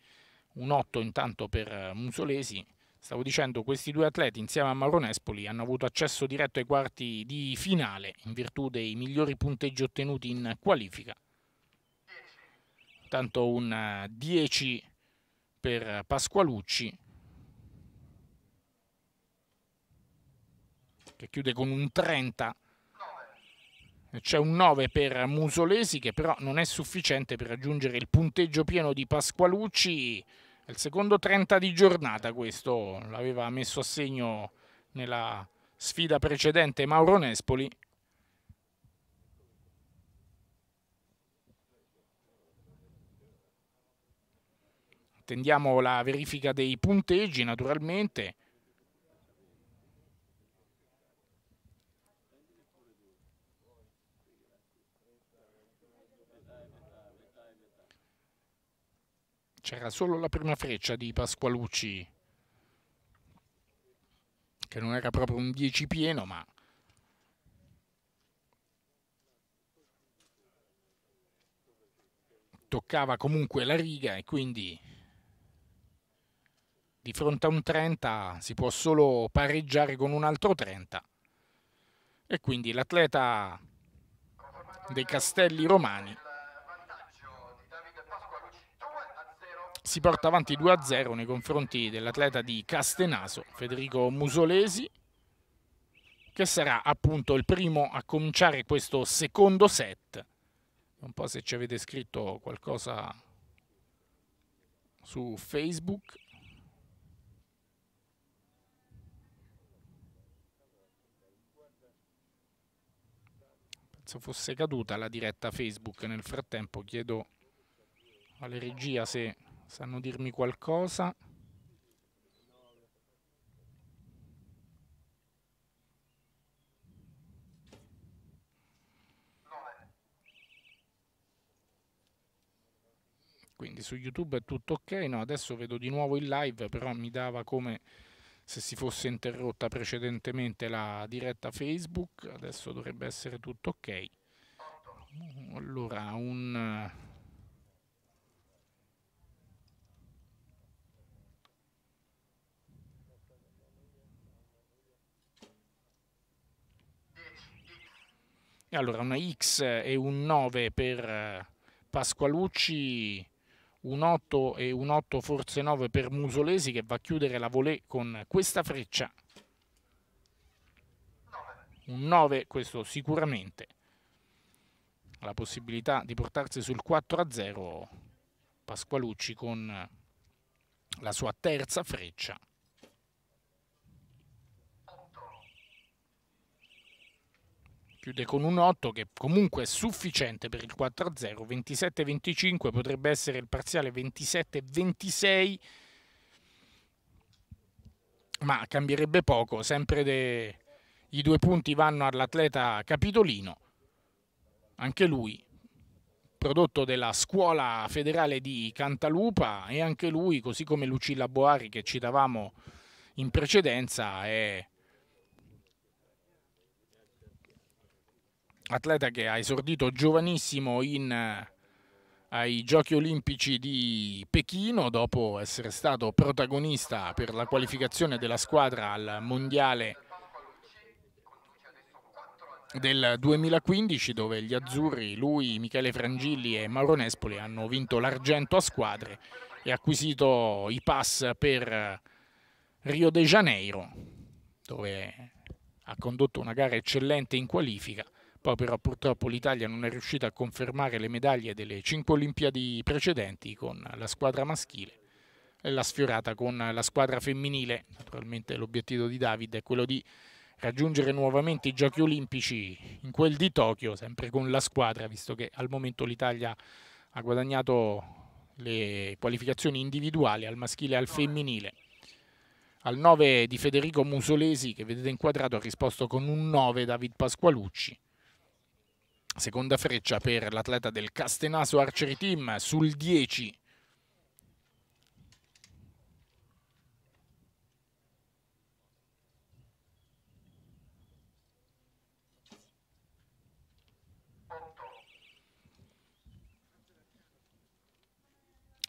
un 8 intanto per eh, Musolesi. Stavo dicendo, questi due atleti insieme a Maronespoli hanno avuto accesso diretto ai quarti di finale in virtù dei migliori punteggi ottenuti in qualifica. Tanto un 10 eh, per Pasqualucci che chiude con un 30 c'è un 9 per Musolesi che però non è sufficiente per raggiungere il punteggio pieno di Pasqualucci è il secondo 30 di giornata questo, l'aveva messo a segno nella sfida precedente Mauro Nespoli. Attendiamo la verifica dei punteggi naturalmente. C'era solo la prima freccia di Pasqualucci, che non era proprio un 10 pieno, ma... toccava comunque la riga e quindi di fronte a un 30 si può solo pareggiare con un altro 30 e quindi l'atleta dei Castelli Romani si porta avanti 2-0 nei confronti dell'atleta di Castenaso, Federico Musolesi, che sarà appunto il primo a cominciare questo secondo set. Non so se ci avete scritto qualcosa su Facebook. Penso fosse caduta la diretta Facebook, nel frattempo chiedo alla regia se Sanno dirmi qualcosa? Quindi su YouTube è tutto ok, no, adesso vedo di nuovo il live, però mi dava come se si fosse interrotta precedentemente la diretta Facebook, adesso dovrebbe essere tutto ok. Allora, un Allora, una X e un 9 per eh, Pasqualucci, un 8 e un 8 forse 9 per Musolesi che va a chiudere la volée con questa freccia. Un 9, questo sicuramente. La possibilità di portarsi sul 4 a 0 Pasqualucci con la sua terza freccia. chiude con un 8 che comunque è sufficiente per il 4-0, 27-25 potrebbe essere il parziale 27-26, ma cambierebbe poco, sempre de... i due punti vanno all'atleta Capitolino, anche lui prodotto della scuola federale di Cantalupa e anche lui, così come Lucilla Boari che citavamo in precedenza, è atleta che ha esordito giovanissimo in eh, ai Giochi Olimpici di Pechino dopo essere stato protagonista per la qualificazione della squadra al Mondiale del 2015 dove gli azzurri, lui, Michele Frangilli e Mauro Nespoli hanno vinto l'argento a squadre e acquisito i pass per eh, Rio de Janeiro dove ha condotto una gara eccellente in qualifica poi però purtroppo l'Italia non è riuscita a confermare le medaglie delle cinque Olimpiadi precedenti con la squadra maschile e la sfiorata con la squadra femminile. Naturalmente l'obiettivo di David è quello di raggiungere nuovamente i giochi olimpici in quel di Tokyo, sempre con la squadra, visto che al momento l'Italia ha guadagnato le qualificazioni individuali al maschile e al femminile. Al 9 di Federico Musolesi, che vedete inquadrato, ha risposto con un 9 David Pasqualucci. Seconda freccia per l'atleta del Castenaso Archery Team sul 10.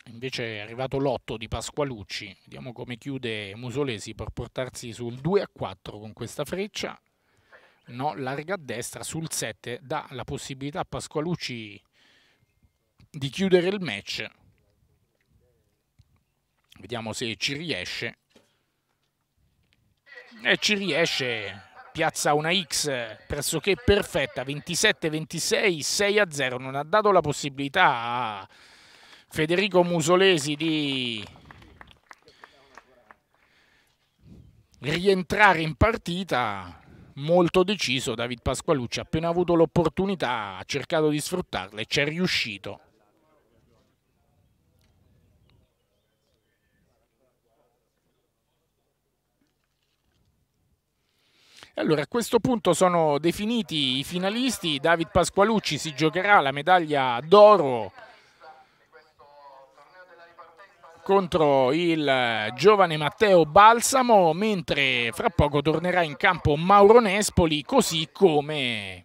Invece è arrivato l'8 di Pasqualucci. Vediamo come chiude Musolesi per portarsi sul 2 a 4 con questa freccia no? larga a destra sul 7 dà la possibilità a Pasqualucci di chiudere il match vediamo se ci riesce e ci riesce piazza una X pressoché perfetta 27-26 6-0 non ha dato la possibilità a Federico Musolesi di rientrare in partita molto deciso, David Pasqualucci appena avuto l'opportunità ha cercato di sfruttarla e ci è riuscito. Allora, a questo punto sono definiti i finalisti, David Pasqualucci si giocherà la medaglia d'oro contro il giovane Matteo Balsamo, mentre fra poco tornerà in campo Mauro Nespoli, così come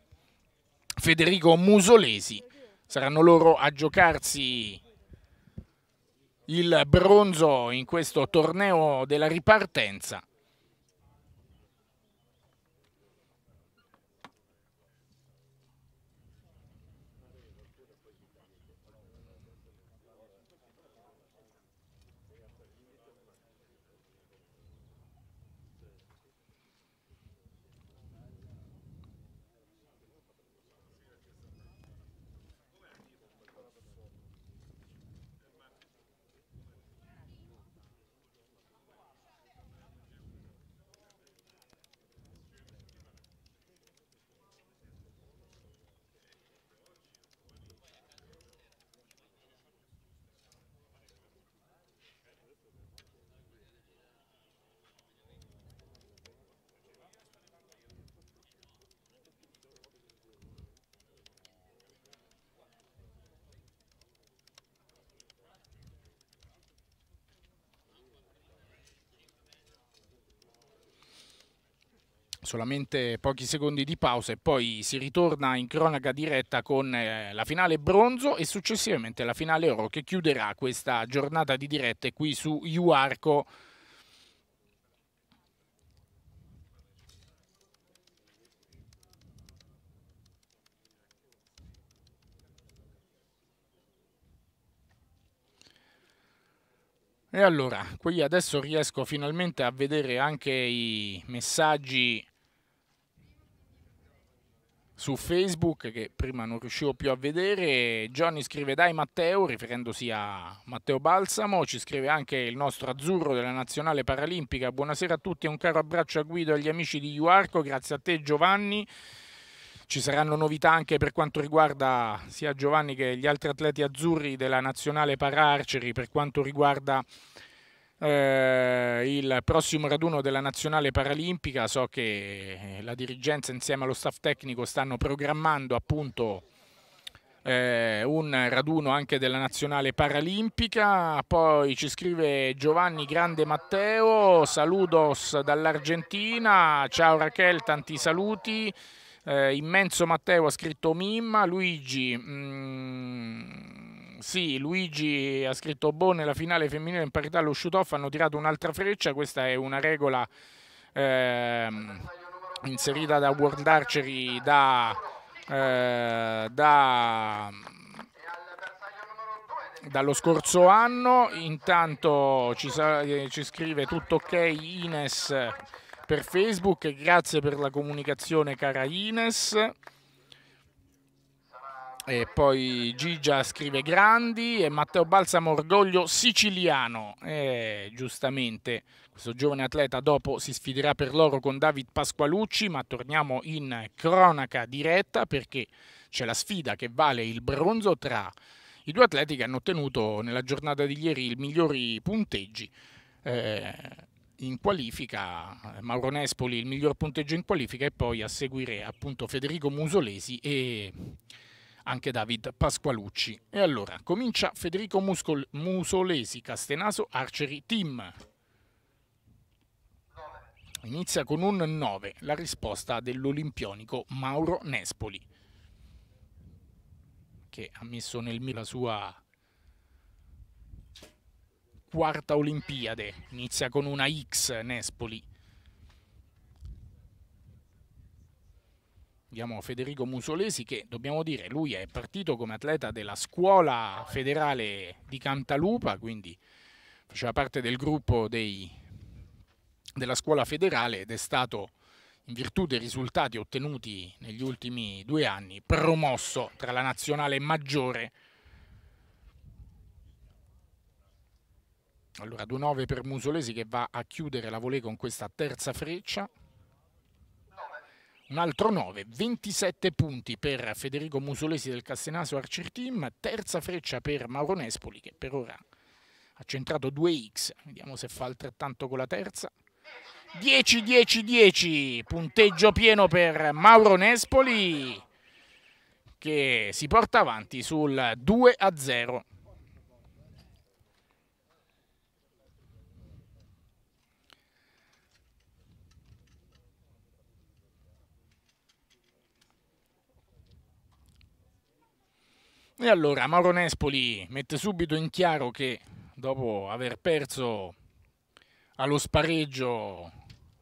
Federico Musolesi. Saranno loro a giocarsi il bronzo in questo torneo della ripartenza. solamente pochi secondi di pausa e poi si ritorna in cronaca diretta con eh, la finale bronzo e successivamente la finale oro che chiuderà questa giornata di dirette qui su Iuarco. E allora, qui adesso riesco finalmente a vedere anche i messaggi su Facebook che prima non riuscivo più a vedere. Johnny scrive dai Matteo, riferendosi a Matteo Balsamo, ci scrive anche il nostro azzurro della Nazionale Paralimpica. Buonasera a tutti e un caro abbraccio a Guido e agli amici di Iuarco, grazie a te Giovanni. Ci saranno novità anche per quanto riguarda sia Giovanni che gli altri atleti azzurri della Nazionale Pararceri per quanto riguarda eh, il prossimo raduno della nazionale paralimpica. So che eh, la dirigenza insieme allo staff tecnico stanno programmando appunto eh, un raduno anche della nazionale paralimpica. Poi ci scrive Giovanni Grande Matteo, saludos dall'Argentina, ciao Raquel, tanti saluti. Eh, immenso Matteo ha scritto Mimma, Luigi... Mm, sì, Luigi ha scritto Boh, nella finale femminile in parità lo shoot-off hanno tirato un'altra freccia, questa è una regola ehm, inserita da World Archery da, eh, da dallo scorso anno. Intanto ci, sa, ci, scrive tutto ok Ines per Facebook, grazie per la comunicazione cara Ines. E poi Gigia scrive Grandi e Matteo Balsamo Orgoglio siciliano. E giustamente questo giovane atleta dopo si sfiderà per l'oro con David Pasqualucci, ma torniamo in cronaca diretta perché c'è la sfida che vale il bronzo tra i due atleti che hanno ottenuto nella giornata di ieri i migliori punteggi. Eh, in qualifica, Mauro Nespoli il miglior punteggio in qualifica e poi a seguire appunto Federico Musolesi e anche David Pasqualucci. E allora comincia Federico Muscol- Musolesi, Castenaso, Archery Team. Inizia con un 9 la risposta dell'olimpionico Mauro Nespoli, che ha messo nel mio la sua quarta Olimpiade. Inizia con una X Nespoli. Abbiamo Federico Musolesi che dobbiamo dire lui è partito come atleta della scuola federale di Cantalupa, quindi faceva parte del gruppo dei, della scuola federale ed è stato in virtù dei risultati ottenuti negli ultimi due anni promosso tra la nazionale maggiore. Allora 2-9 per Musolesi che va a chiudere la volée con questa terza freccia un altro 9, 27 punti per Federico Musolesi del Castenaso Archer Team, terza freccia per Mauro Nespoli che per ora ha centrato 2x, vediamo se fa altrettanto con la terza. 10, 10, 10, punteggio pieno per Mauro Nespoli che si porta avanti sul 2 0. E allora Mauro Nespoli mette subito in chiaro che dopo aver perso allo spareggio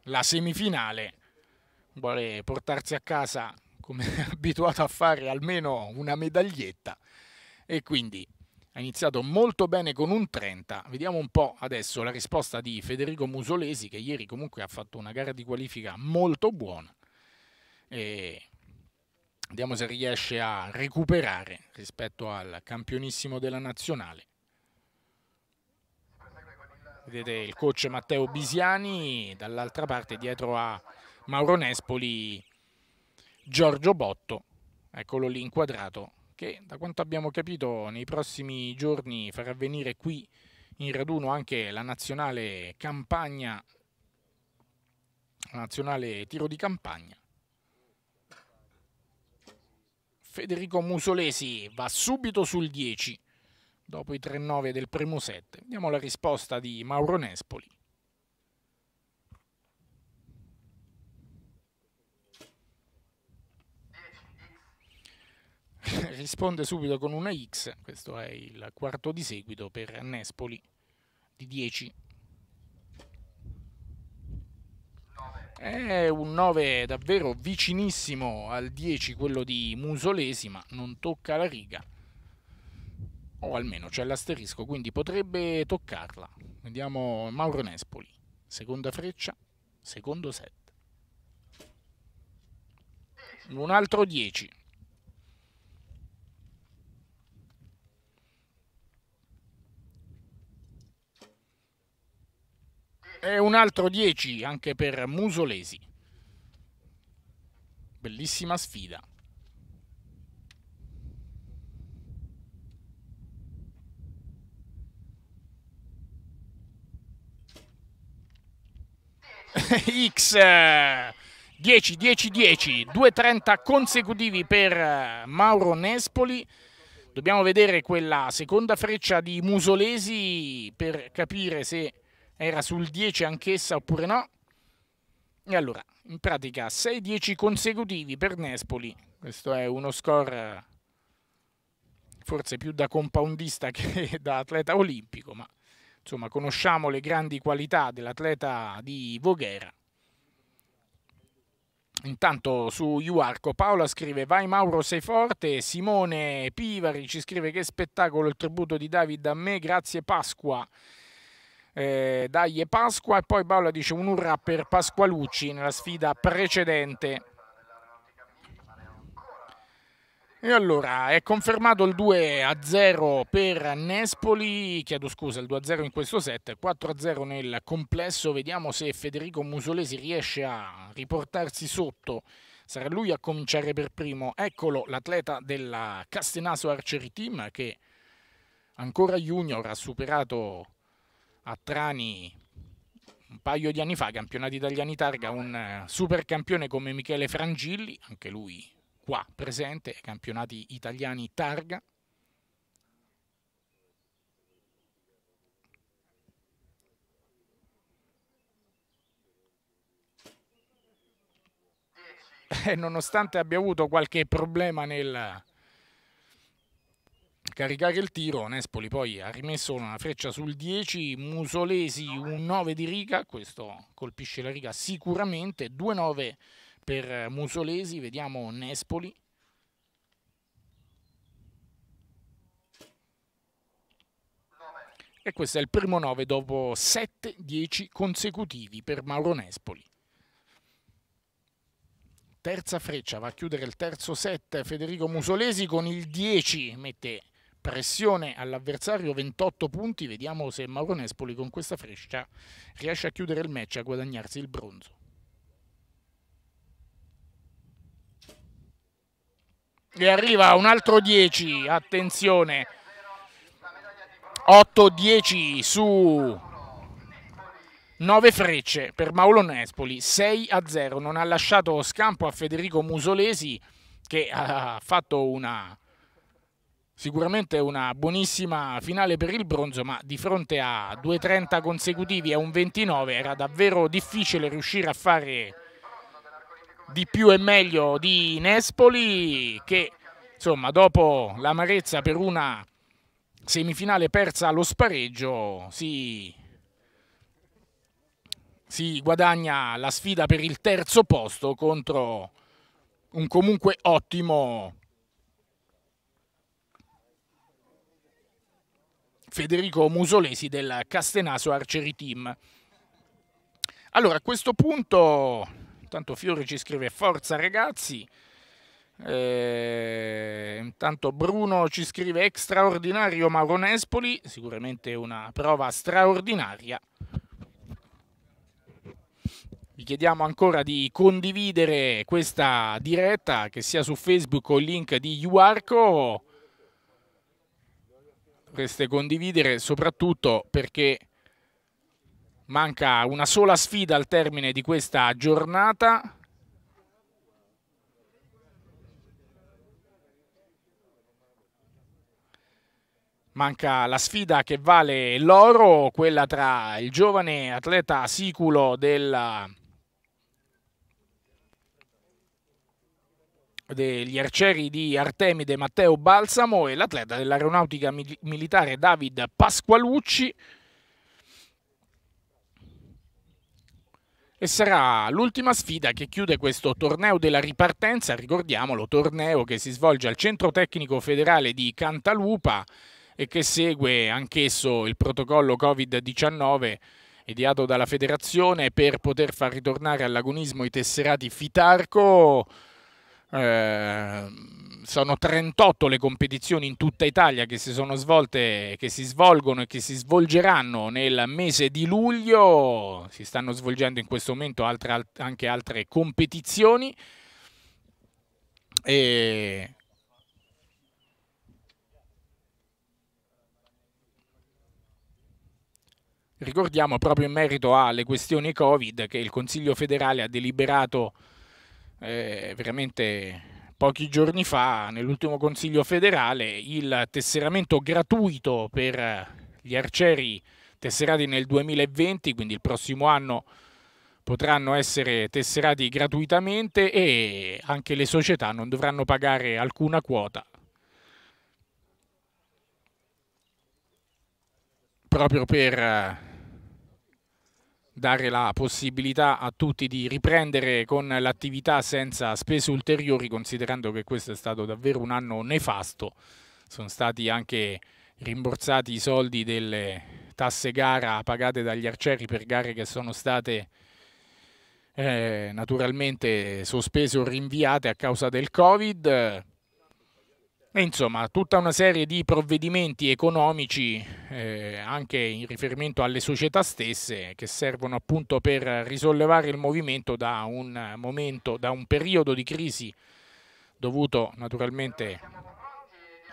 la semifinale vuole portarsi a casa come è abituato a fare almeno una medaglietta e quindi ha iniziato molto bene con un 30 vediamo un po' adesso la risposta di Federico Musolesi che ieri comunque ha fatto una gara di qualifica molto buona e Vediamo se riesce a recuperare rispetto al campionissimo della nazionale. Vedete il coach Matteo Bisiani, dall'altra parte dietro a Mauro Nespoli, Giorgio Botto, eccolo lì inquadrato, che da quanto abbiamo capito nei prossimi giorni farà venire qui in raduno anche la nazionale campagna, la nazionale tiro di campagna. Federico Musolesi va subito sul 10 dopo i 3-9 del primo set. Vediamo la risposta di Mauro Nespoli. Risponde subito con una X, questo è il quarto di seguito per Nespoli di 10. È un 9 davvero vicinissimo al 10, quello di Musolesi, ma non tocca la riga. O almeno c'è l'asterisco, quindi potrebbe toccarla. Vediamo Mauro Nespoli, seconda freccia, secondo set. Un altro 10. e un altro 10 anche per Musolesi. Bellissima sfida. X 10 10 10 2.30 consecutivi per Mauro Nespoli dobbiamo vedere quella seconda freccia di Musolesi per capire se era sul 10 anch'essa oppure no? E allora, in pratica 6-10 consecutivi per Nespoli, questo è uno score forse più da compoundista che da atleta olimpico, ma insomma conosciamo le grandi qualità dell'atleta di Voghera. Intanto su Iuarco Paola scrive Vai Mauro sei forte, Simone Pivari ci scrive che spettacolo il tributo di David a me, grazie Pasqua eh, e Pasqua e poi Paola dice un urrà per Pasqualucci nella sfida precedente. E allora è confermato il 2-0 per Nespoli, chiedo scusa, il 2-0 in questo set, 4-0 nel complesso, vediamo se Federico Musolesi riesce a riportarsi sotto, sarà lui a cominciare per primo, eccolo l'atleta della Castenaso Archery Team che ancora junior ha superato a Trani un paio di anni fa, campionati italiani targa, un eh, super campione come Michele Frangilli, anche lui qua presente, campionati italiani targa. Eh, nonostante abbia avuto qualche problema nel caricare il tiro, Nespoli poi ha rimesso una freccia sul 10, Musolesi un 9 di riga, questo colpisce la riga sicuramente, 2-9 per Musolesi, vediamo Nespoli. E questo è il primo 9 dopo 7-10 consecutivi per Mauro Nespoli terza freccia, va a chiudere il terzo set Federico Musolesi con il 10, mette pressione all'avversario 28 punti, vediamo se Mauro Nespoli con questa freccia riesce a chiudere il match e a guadagnarsi il bronzo. E arriva un altro 10, attenzione, 8-10 su 9 frecce per Mauro Nespoli, 6-0, non ha lasciato scampo a Federico Musolesi che ha fatto una Sicuramente una buonissima finale per il bronzo, ma di fronte a 2.30 consecutivi e un 29 era davvero difficile riuscire a fare di più e meglio di Nespoli che insomma dopo l'amarezza per una semifinale persa allo spareggio si, si guadagna la sfida per il terzo posto contro un comunque ottimo Federico Musolesi del Castenaso Archery Team. Allora, a questo punto, intanto Fiore ci scrive forza ragazzi, eh, intanto Bruno ci scrive straordinario Mauro Nespoli, sicuramente una prova straordinaria. Vi chiediamo ancora di condividere questa diretta, che sia su Facebook o il link di UARCO dovreste condividere soprattutto perché manca una sola sfida al termine di questa giornata. Manca la sfida che vale l'oro, quella tra il giovane atleta Siculo del degli arcieri di Artemide Matteo Balsamo e l'atleta dell'aeronautica militare David Pasqualucci. E sarà l'ultima sfida che chiude questo torneo della ripartenza, ricordiamolo, torneo che si svolge al Centro Tecnico Federale di Cantalupa e che segue anch'esso il protocollo Covid-19 ideato dalla federazione per poter far ritornare all'agonismo i tesserati Fitarco. Ehm, sono 38 le competizioni in tutta Italia che si sono svolte, che si svolgono e che si svolgeranno nel mese di luglio. Si stanno svolgendo in questo momento altre, anche altre competizioni. E ricordiamo proprio in merito alle questioni Covid che il Consiglio federale ha deliberato eh, veramente pochi giorni fa, nell'ultimo Consiglio federale, il tesseramento gratuito per eh, gli arcieri tesserati nel 2020, quindi il prossimo anno potranno essere tesserati gratuitamente e anche le società non dovranno pagare alcuna quota. Proprio per eh, dare la possibilità a tutti di riprendere con l'attività senza spese ulteriori, considerando che questo è stato davvero un anno nefasto. Sono stati anche rimborsati i soldi delle tasse gara pagate dagli arcieri per gare che sono state eh, naturalmente sospese o rinviate a causa del Covid. Insomma, tutta una serie di provvedimenti economici, eh, anche in riferimento alle società stesse, che servono appunto per risollevare il movimento da un momento, da un periodo di crisi dovuto naturalmente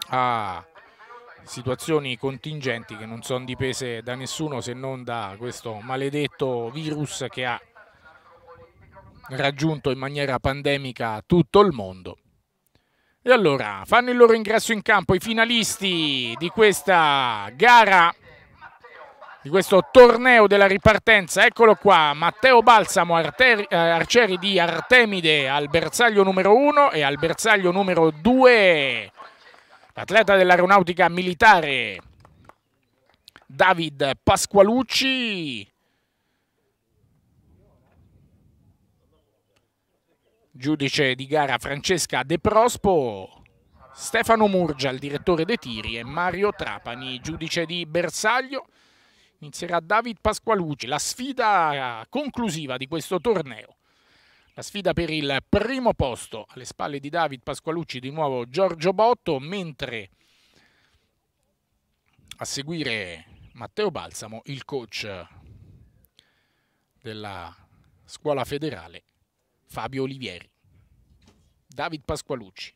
a situazioni contingenti che non sono dipese da nessuno se non da questo maledetto virus che ha raggiunto in maniera pandemica tutto il mondo e allora fanno il loro ingresso in campo i finalisti di questa gara, di questo torneo della ripartenza. Eccolo qua, Matteo Balsamo, arteri, eh, arcieri di Artemide al bersaglio numero 1 e al bersaglio numero 2 l'atleta dell'aeronautica militare David Pasqualucci giudice di gara Francesca De Prospo, Stefano Murgia, il direttore dei tiri, e Mario Trapani, giudice di bersaglio. Inizierà David Pasqualucci, la sfida conclusiva di questo torneo. La sfida per il primo posto alle spalle di David Pasqualucci, di nuovo Giorgio Botto, mentre a seguire Matteo Balsamo, il coach della scuola federale Fabio Olivieri. David Pasqualucci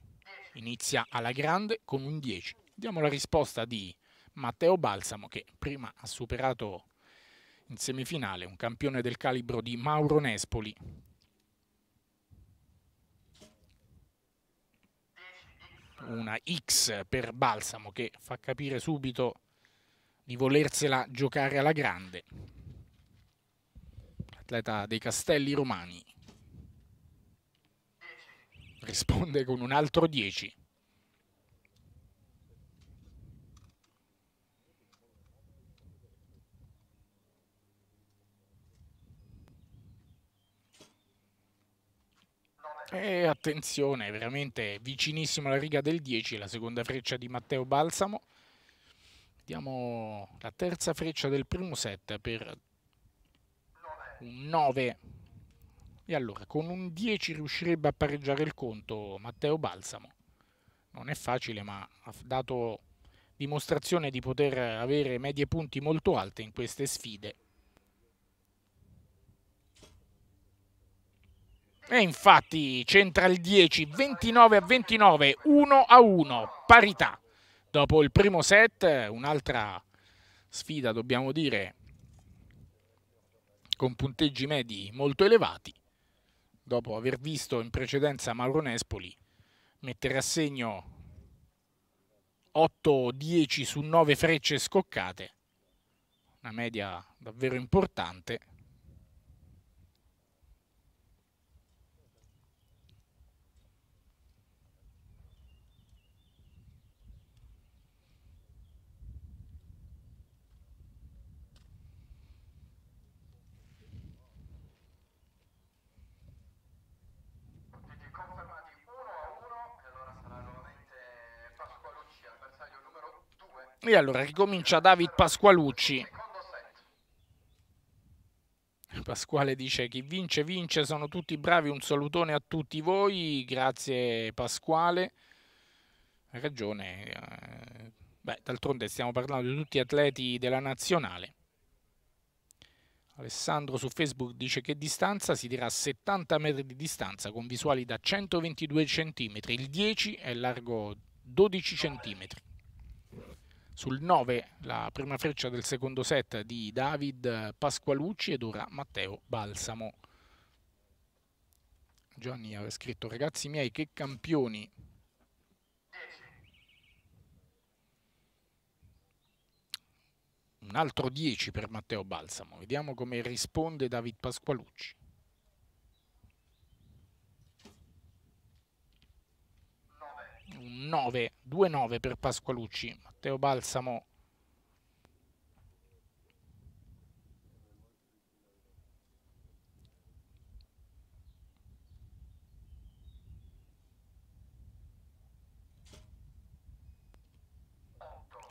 inizia alla grande con un 10. Diamo la risposta di Matteo Balsamo che prima ha superato in semifinale un campione del calibro di Mauro Nespoli. Una X per Balsamo che fa capire subito di volersela giocare alla grande. Atleta dei Castelli Romani risponde con un altro 10. E attenzione, veramente vicinissimo alla riga del 10, la seconda freccia di Matteo Balsamo. Vediamo la terza freccia del primo set per un 9 e allora con un 10 riuscirebbe a pareggiare il conto Matteo Balsamo. Non è facile, ma ha dato dimostrazione di poter avere medie punti molto alte in queste sfide. E infatti centra il 10, 29 a 29, 1 a 1, parità. Dopo il primo set, un'altra sfida dobbiamo dire con punteggi medi molto elevati dopo aver visto in precedenza Mauro Nespoli mettere a segno 8-10 su 9 frecce scoccate, una media davvero importante E allora ricomincia David Pasqualucci. Pasquale dice chi vince vince, sono tutti bravi, un salutone a tutti voi, grazie Pasquale. Hai ragione, eh, beh d'altronde stiamo parlando di tutti gli atleti della nazionale. Alessandro su Facebook dice che distanza si dirà 70 metri di distanza con visuali da 122 cm, il 10 è largo 12 cm sul 9 la prima freccia del secondo set di David Pasqualucci ed ora Matteo Balsamo. Gianni aveva scritto ragazzi miei che campioni un altro 10 per Matteo Balsamo vediamo come risponde David Pasqualucci un 9 2-9 per Pasqualucci Teo Balsamo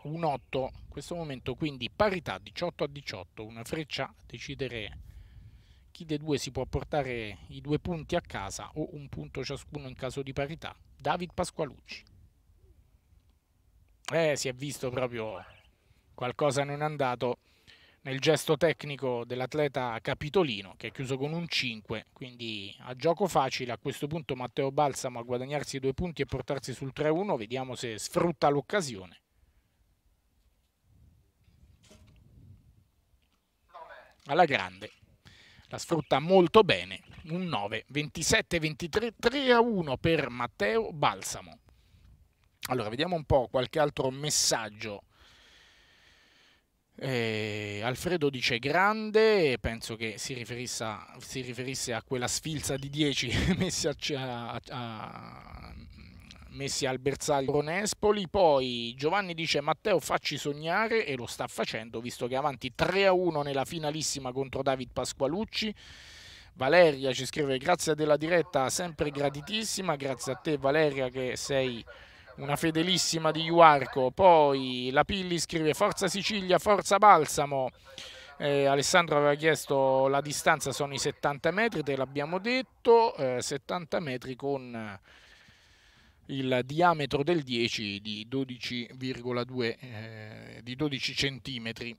un 8 in questo momento quindi parità 18 a 18 una freccia a decidere chi dei due si può portare i due punti a casa o un punto ciascuno in caso di parità David Pasqualucci eh, si è visto proprio qualcosa non andato nel gesto tecnico dell'atleta Capitolino che è chiuso con un 5 quindi a gioco facile a questo punto Matteo Balsamo a guadagnarsi due punti e portarsi sul 3-1 vediamo se sfrutta l'occasione alla grande la sfrutta molto bene un 9 27 23 3 1 per Matteo Balsamo allora, vediamo un po' qualche altro messaggio. Eh, Alfredo dice grande, penso che si riferisse, a, si riferisse a quella sfilza di 10 messi, a, a, messi, al bersaglio con Poi Giovanni dice Matteo facci sognare e lo sta facendo visto che è avanti 3-1 nella finalissima contro David Pasqualucci. Valeria ci scrive grazie della diretta sempre gratitissima, grazie a te Valeria che sei una fedelissima di Iuarco, poi la Pilli scrive Forza Sicilia, Forza Balsamo, eh, Alessandro aveva chiesto la distanza sono i 70 metri, te l'abbiamo detto, eh, 70 metri con il diametro del 10 di 12,2 eh, di 12 centimetri.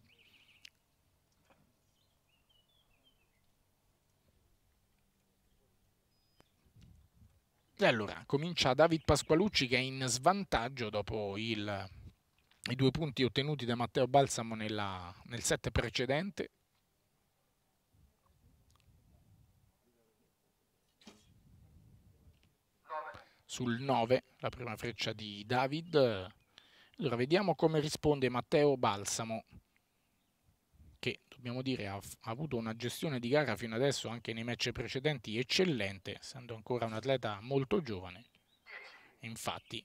E allora comincia David Pasqualucci che è in svantaggio dopo il, i due punti ottenuti da Matteo Balsamo nella, nel set precedente. Sul 9 la prima freccia di David. Allora vediamo come risponde Matteo Balsamo dobbiamo dire, ha, ha, avuto una gestione di gara fino adesso, anche nei match precedenti, eccellente, essendo ancora un atleta molto giovane. E infatti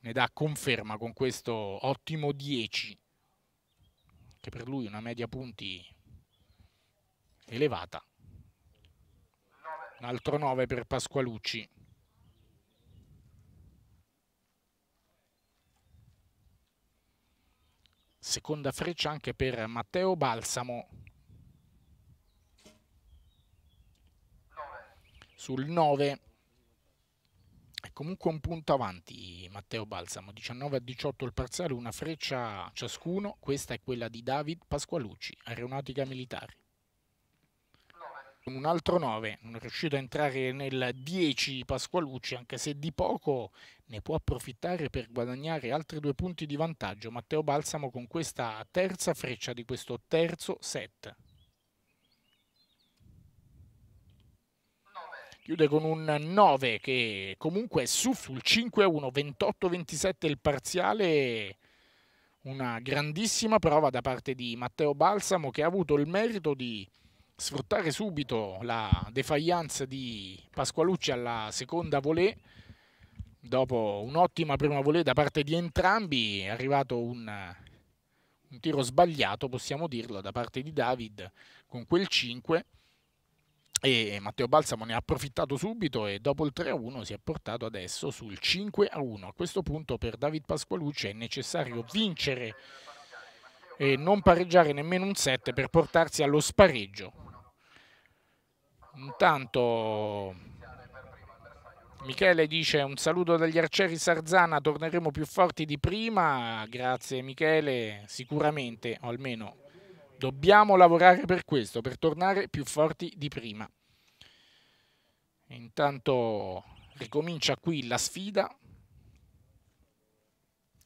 ne dà conferma con questo ottimo 10, che per lui una media punti elevata. Un altro 9 per Pasqualucci. seconda freccia anche per Matteo Balsamo sul 9 è comunque un punto avanti Matteo Balsamo 19 a 18 il parziale una freccia ciascuno questa è quella di David Pasqualucci aeronautica militare un altro 9 non è riuscito a entrare nel 10 Pasqualucci anche se di poco ne può approfittare per guadagnare altri due punti di vantaggio Matteo Balsamo con questa terza freccia di questo terzo set. chiude con un 9 che comunque è su sul 5-1, 28-27 il parziale, una grandissima prova da parte di Matteo Balsamo che ha avuto il merito di sfruttare subito la defaianza di Pasqualucci alla seconda volée dopo un'ottima prima volée da parte di entrambi, è arrivato un, un, tiro sbagliato, possiamo dirlo, da parte di David con quel 5 e Matteo Balsamo ne ha approfittato subito e dopo il 3-1 si è portato adesso sul 5-1. A questo punto per David Pasqualucci è necessario vincere e non pareggiare nemmeno un 7 per portarsi allo spareggio. Intanto Michele dice un saluto dagli arcieri Sarzana, torneremo più forti di prima, grazie Michele, sicuramente, o almeno dobbiamo lavorare per questo, per tornare più forti di prima. Intanto ricomincia qui la sfida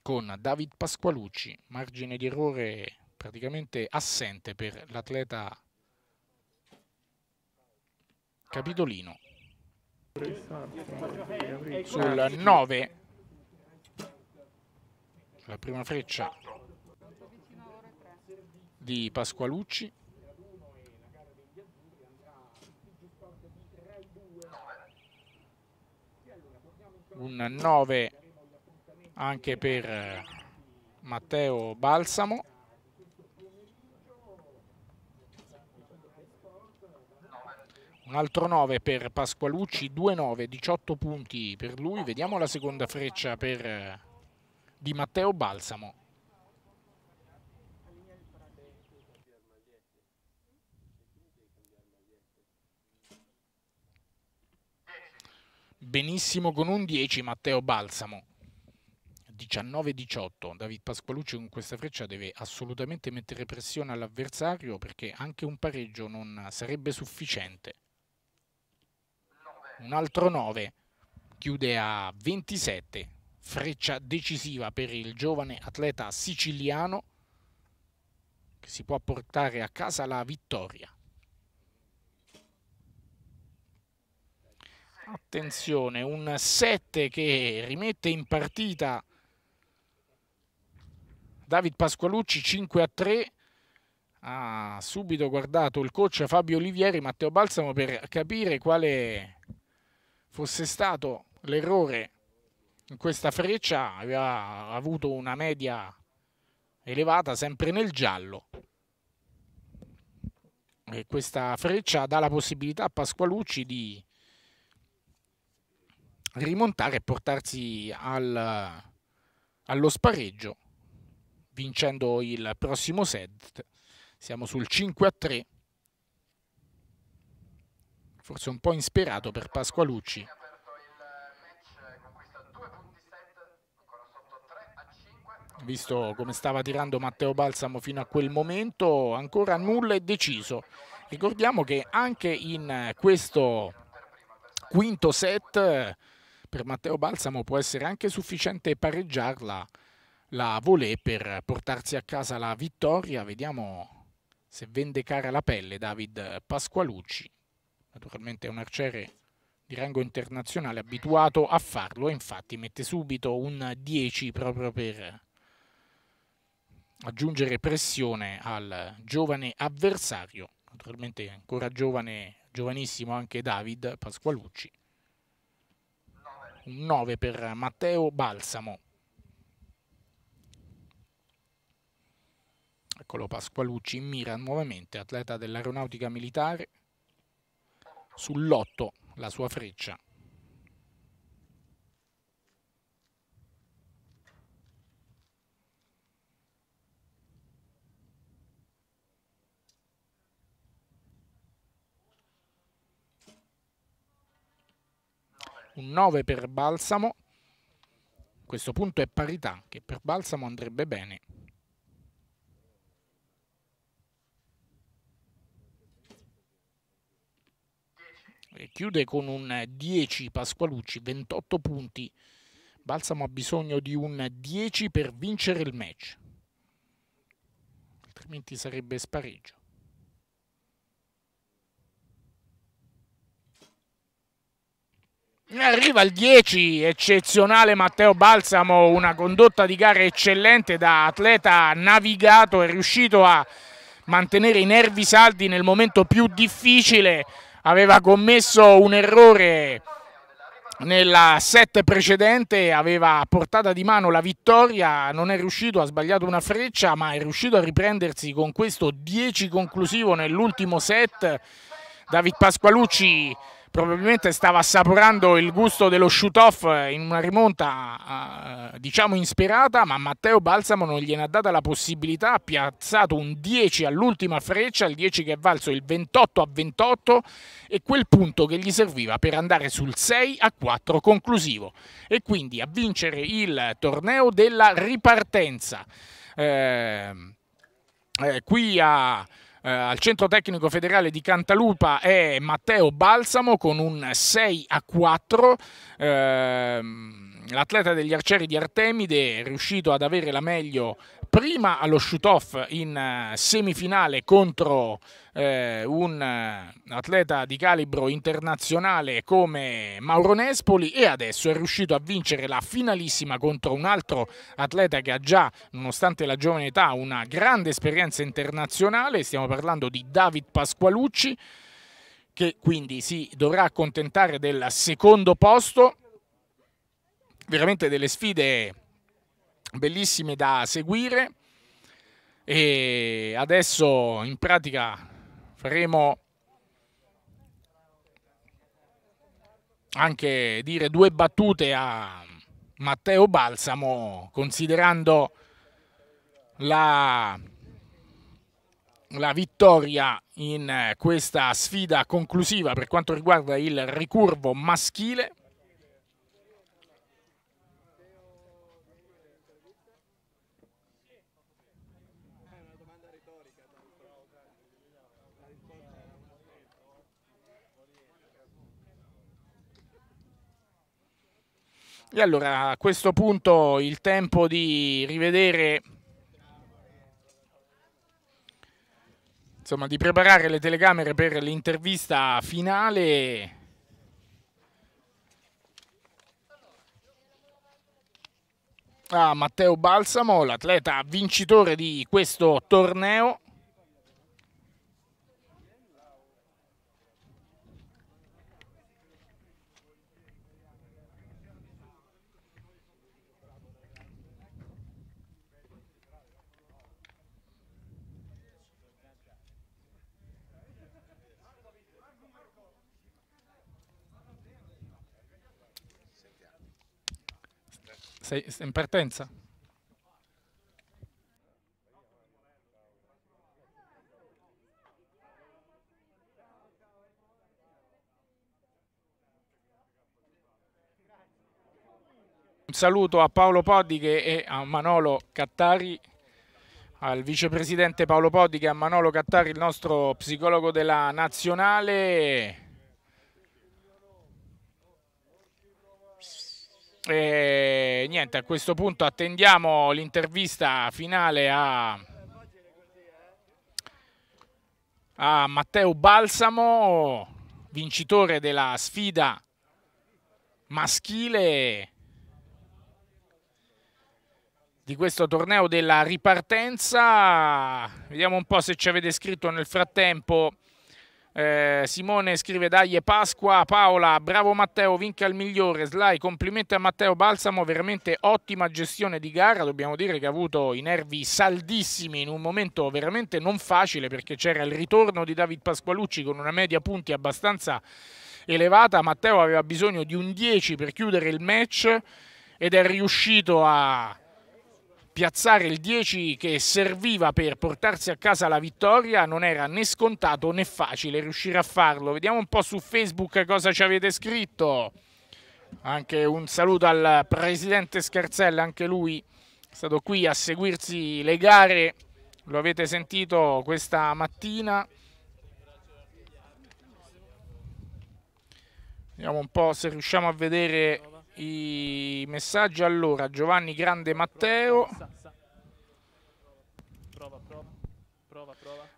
con David Pasqualucci, margine di errore praticamente assente per l'atleta Capitolino sul 9 la prima freccia di Pasqualucci un 9 anche per Matteo Balsamo un altro 9 per Pasqualucci, 2-9, 18 punti per lui. Vediamo la seconda freccia per, eh, di Matteo Balsamo. Benissimo con un 10 Matteo Balsamo. 19-18. David Pasqualucci con questa freccia deve assolutamente mettere pressione all'avversario perché anche un pareggio non sarebbe sufficiente un altro 9, chiude a 27, freccia decisiva per il giovane atleta siciliano che si può portare a casa la vittoria. Attenzione, un 7 che rimette in partita David Pasqualucci 5 a 3 ha subito guardato il coach Fabio Olivieri Matteo Balsamo per capire quale fosse stato l'errore in questa freccia, aveva avuto una media elevata sempre nel giallo. E questa freccia dà la possibilità a Pasqualucci di rimontare e portarsi al, allo spareggio vincendo il prossimo set. Siamo sul 5 a 3 forse un po' insperato per Pasqualucci. Visto come stava tirando Matteo Balsamo fino a quel momento, ancora nulla è deciso. Ricordiamo che anche in questo quinto set per Matteo Balsamo può essere anche sufficiente pareggiarla la volée per portarsi a casa la vittoria. Vediamo se vende cara la pelle David Pasqualucci. Naturalmente è un arciere di rango internazionale abituato a farlo, infatti mette subito un 10 proprio per aggiungere pressione al giovane avversario, naturalmente ancora giovane, giovanissimo anche David Pasqualucci. Un 9 per Matteo Balsamo. Eccolo Pasqualucci in mira nuovamente, atleta dell'aeronautica militare, sull'8 la sua freccia. un 9 per Balsamo. A questo punto è parità, che per Balsamo andrebbe bene. chiude con un 10 Pasqualucci, 28 punti. Balsamo ha bisogno di un 10 per vincere il match, altrimenti sarebbe spareggio. Arriva il 10, eccezionale Matteo Balsamo, una condotta di gara eccellente da atleta navigato, è riuscito a mantenere i nervi saldi nel momento più difficile, aveva commesso un errore nella set precedente aveva a portata di mano la vittoria, non è riuscito, ha sbagliato una freccia, ma è riuscito a riprendersi con questo 10 conclusivo nell'ultimo set. David Pasqualucci probabilmente stava assaporando il gusto dello shoot-off eh, in una rimonta eh, diciamo insperata, ma Matteo Balsamo non gliene ha data la possibilità, ha piazzato un 10 all'ultima freccia, il 10 che è valso il 28 a 28 e quel punto che gli serviva per andare sul 6 a 4 conclusivo e quindi a vincere il torneo della ripartenza. Eh, eh, qui a eh, al centro tecnico federale di Cantalupa è Matteo Balsamo con un 6 a 4. Ehm, L'atleta degli arcieri di Artemide è riuscito ad avere la meglio prima allo shoot-off in eh, semifinale contro eh, un eh, atleta di calibro internazionale come Mauro Nespoli e adesso è riuscito a vincere la finalissima contro un altro atleta che ha già, nonostante la giovane età, una grande esperienza internazionale, stiamo parlando di David Pasqualucci che quindi si dovrà accontentare del secondo posto veramente delle sfide bellissime da seguire e adesso in pratica faremo anche dire due battute a Matteo Balsamo considerando la, la vittoria in questa sfida conclusiva per quanto riguarda il ricurvo maschile E allora a questo punto il tempo di rivedere, insomma di preparare le telecamere per l'intervista finale. A ah, Matteo Balsamo, l'atleta vincitore di questo torneo. Sei in partenza? Un saluto a Paolo Poddi che è a Manolo Cattari, al vicepresidente Paolo Poddi che è a Manolo Cattari, il nostro psicologo della nazionale. E niente, a questo punto attendiamo l'intervista finale a, a Matteo Balsamo, vincitore della sfida maschile di questo torneo della ripartenza. Vediamo un po' se ci avete scritto nel frattempo eh, Simone scrive dagli Pasqua Paola, bravo Matteo, vinca il migliore, Sly, complimenti a Matteo Balsamo, veramente ottima gestione di gara, dobbiamo dire che ha avuto i nervi saldissimi in un momento veramente non facile perché c'era il ritorno di David Pasqualucci con una media punti abbastanza elevata, Matteo aveva bisogno di un 10 per chiudere il match ed è riuscito a piazzare il 10 che serviva per portarsi a casa la vittoria non era né scontato né facile riuscire a farlo. Vediamo un po' su Facebook cosa ci avete scritto. Anche un saluto al presidente Scarzella, anche lui è stato qui a seguirsi le gare, lo avete sentito questa mattina. Vediamo un po' se riusciamo a vedere i messaggi allora Giovanni Grande Matteo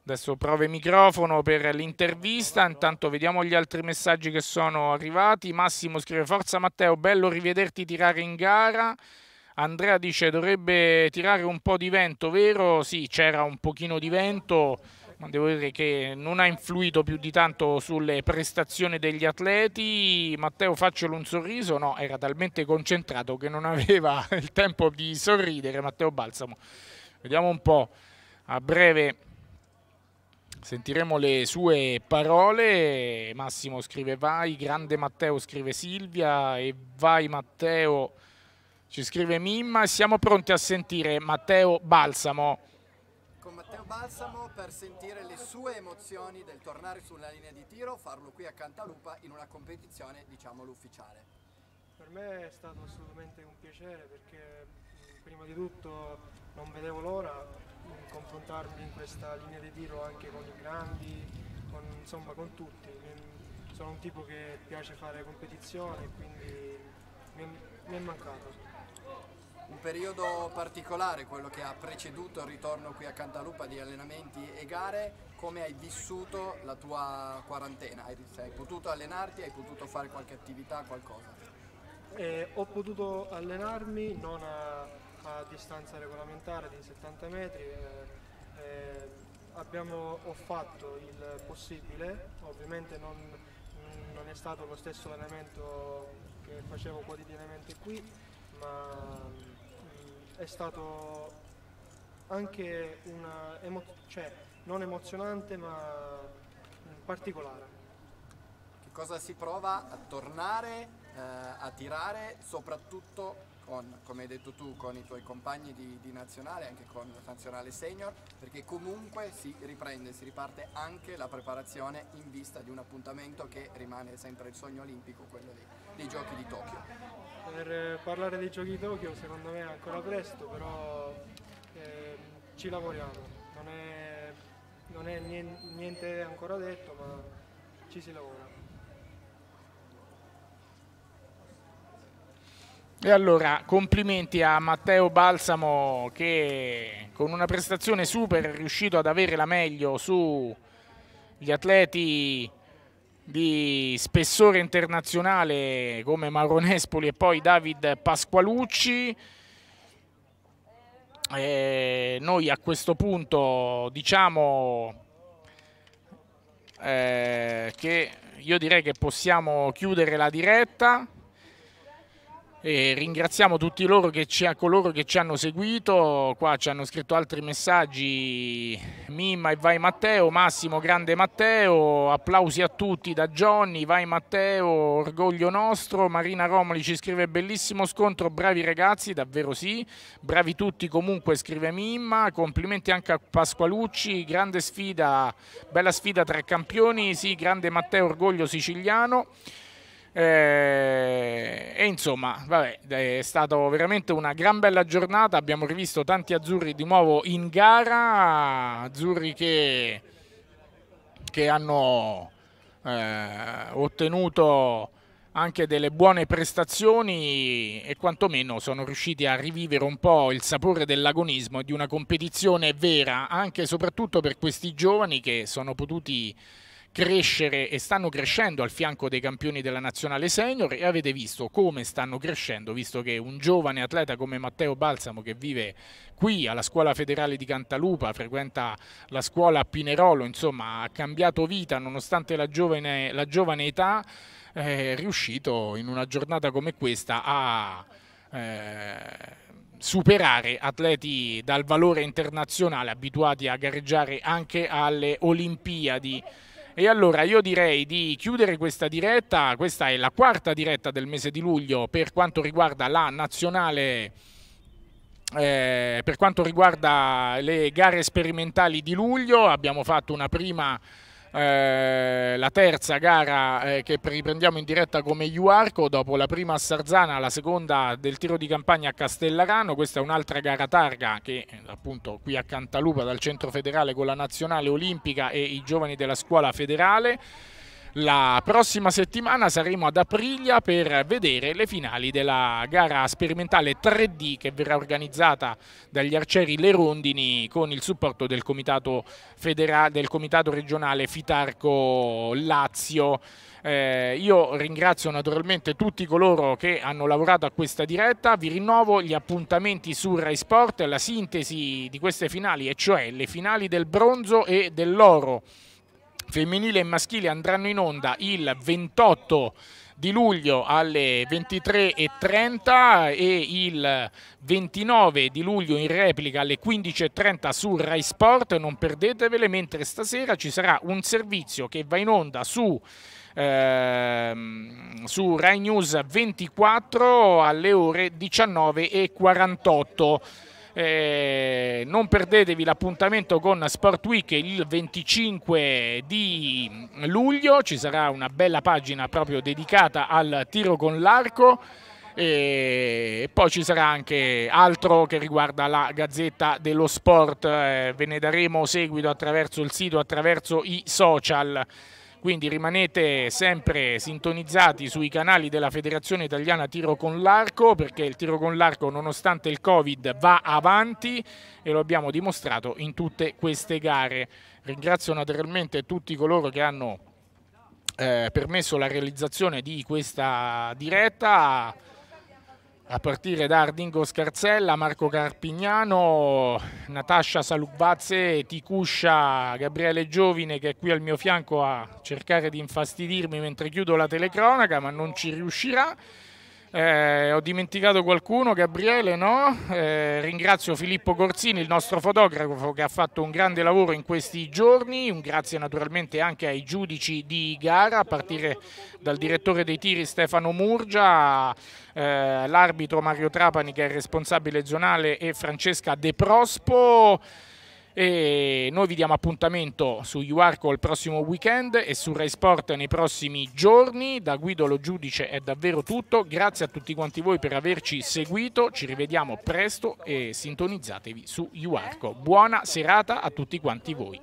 adesso prove microfono per l'intervista intanto vediamo gli altri messaggi che sono arrivati Massimo scrive forza Matteo bello rivederti tirare in gara Andrea dice dovrebbe tirare un po' di vento vero? sì c'era un pochino di vento ma devo dire che non ha influito più di tanto sulle prestazioni degli atleti. Matteo faccelo un sorriso, no, era talmente concentrato che non aveva il tempo di sorridere Matteo Balsamo. Vediamo un po' a breve Sentiremo le sue parole, Massimo scrive vai, grande Matteo scrive Silvia e vai Matteo ci scrive Mimma, e siamo pronti a sentire Matteo Balsamo. Matteo Balsamo per sentire le sue emozioni del tornare sulla linea di tiro, farlo qui a Cantalupa in una competizione, diciamolo, ufficiale. Per me è stato assolutamente un piacere perché prima di tutto non vedevo l'ora di confrontarmi in questa linea di tiro anche con i grandi, con, insomma con tutti. Sono un tipo che piace fare competizione quindi mi è, mi è mancato un periodo particolare, quello che ha preceduto il ritorno qui a Cantalupa di allenamenti e gare, come hai vissuto la tua quarantena? Hai, hai potuto allenarti, hai potuto fare qualche attività, qualcosa? Eh, ho potuto allenarmi non a, a, distanza regolamentare di 70 metri, eh, eh, abbiamo, ho fatto il possibile, ovviamente non, non è stato lo stesso allenamento che facevo quotidianamente qui, ma è stato anche una cioè, non emozionante ma particolare. Che cosa si prova a tornare eh, a tirare soprattutto con, come hai detto tu, con i tuoi compagni di, di nazionale, anche con la nazionale senior, perché comunque si riprende, si riparte anche la preparazione in vista di un appuntamento che rimane sempre il sogno olimpico, quello dei, dei giochi di Tokyo. Per eh, parlare dei giochi Tokyo secondo me è ancora presto, però eh, ci lavoriamo. Non è, non è niente ancora detto, ma ci si lavora. E allora complimenti a Matteo Balsamo che con una prestazione super è riuscito ad avere la meglio sugli atleti di spessore internazionale come Mauro Nespoli e poi David Pasqualucci. E eh, noi a questo punto diciamo eh, che io direi che possiamo chiudere la diretta. E ringraziamo tutti loro che ci, coloro che ci hanno seguito, qua ci hanno scritto altri messaggi, Mimma e Vai Matteo, Massimo Grande Matteo, applausi a tutti da Johnny, Vai Matteo, orgoglio nostro, Marina Romoli ci scrive bellissimo scontro, bravi ragazzi, davvero sì, bravi tutti comunque scrive Mimma, complimenti anche a Pasqualucci, grande sfida, bella sfida tra campioni, sì grande Matteo, orgoglio siciliano. Eh, e insomma, vabbè, è stata veramente una gran bella giornata. Abbiamo rivisto tanti azzurri di nuovo in gara, azzurri che, che hanno eh, ottenuto anche delle buone prestazioni e quantomeno sono riusciti a rivivere un po' il sapore dell'agonismo e di una competizione vera, anche e soprattutto per questi giovani che sono potuti crescere e stanno crescendo al fianco dei campioni della nazionale senior e avete visto come stanno crescendo, visto che un giovane atleta come Matteo Balsamo che vive qui alla scuola federale di Cantalupa, frequenta la scuola a Pinerolo, insomma ha cambiato vita nonostante la giovane, la giovane età, è riuscito in una giornata come questa a... Eh, superare atleti dal valore internazionale abituati a gareggiare anche alle Olimpiadi e allora io direi di chiudere questa diretta, questa è la quarta diretta del mese di luglio per quanto riguarda la nazionale. Eh, per quanto riguarda le gare sperimentali di luglio abbiamo fatto una prima eh, la terza gara eh, che riprendiamo in diretta come Iuarco dopo la prima a Sarzana, la seconda del tiro di campagna a Castellarano, questa è un'altra gara targa che appunto qui a Cantalupa dal centro federale con la nazionale olimpica e i giovani della scuola federale. La prossima settimana saremo ad Aprilia per vedere le finali della gara sperimentale 3D che verrà organizzata dagli arcieri Le Rondini con il supporto del Comitato, federale, del comitato regionale Fitarco Lazio. Eh, io ringrazio naturalmente tutti coloro che hanno lavorato a questa diretta, vi rinnovo gli appuntamenti su Rai Sport, la sintesi di queste finali, e cioè le finali del bronzo e dell'oro femminile e maschile andranno in onda il 28 di luglio alle 23.30 e il 29 di luglio in replica alle 15.30 su Rai Sport. Non perdetevele, mentre stasera ci sarà un servizio che va in onda su, ehm, su Rai News 24 alle ore 19.48. Eh, non perdetevi l'appuntamento con Sport Week il 25 di luglio, ci sarà una bella pagina proprio dedicata al tiro con l'arco eh, e poi ci sarà anche altro che riguarda la Gazzetta dello Sport, eh, ve ne daremo seguito attraverso il sito, attraverso i social quindi rimanete sempre sintonizzati sui canali della Federazione Italiana Tiro con l'Arco perché il tiro con l'arco nonostante il Covid va avanti e lo abbiamo dimostrato in tutte queste gare. Ringrazio naturalmente tutti coloro che hanno eh, permesso la realizzazione di questa diretta a partire da Ardingo Scarzella, Marco Carpignano, Natascia Salubazze, Ticuscia, Gabriele Giovine che è qui al mio fianco a cercare di infastidirmi mentre chiudo la telecronaca ma non ci riuscirà. Eh, ho dimenticato qualcuno, Gabriele no? Eh, ringrazio Filippo Corsini, il nostro fotografo che ha fatto un grande lavoro in questi giorni, un grazie naturalmente anche ai giudici di gara, a partire dal direttore dei tiri Stefano Murgia, eh, l'arbitro Mario Trapani che è responsabile zonale e Francesca De Prospo e noi vi diamo appuntamento su UARCO il prossimo weekend e su Rai Sport nei prossimi giorni. Da Guido Lo Giudice è davvero tutto, grazie a tutti quanti voi per averci seguito, ci rivediamo presto e sintonizzatevi su UARCO. Buona serata a tutti quanti voi.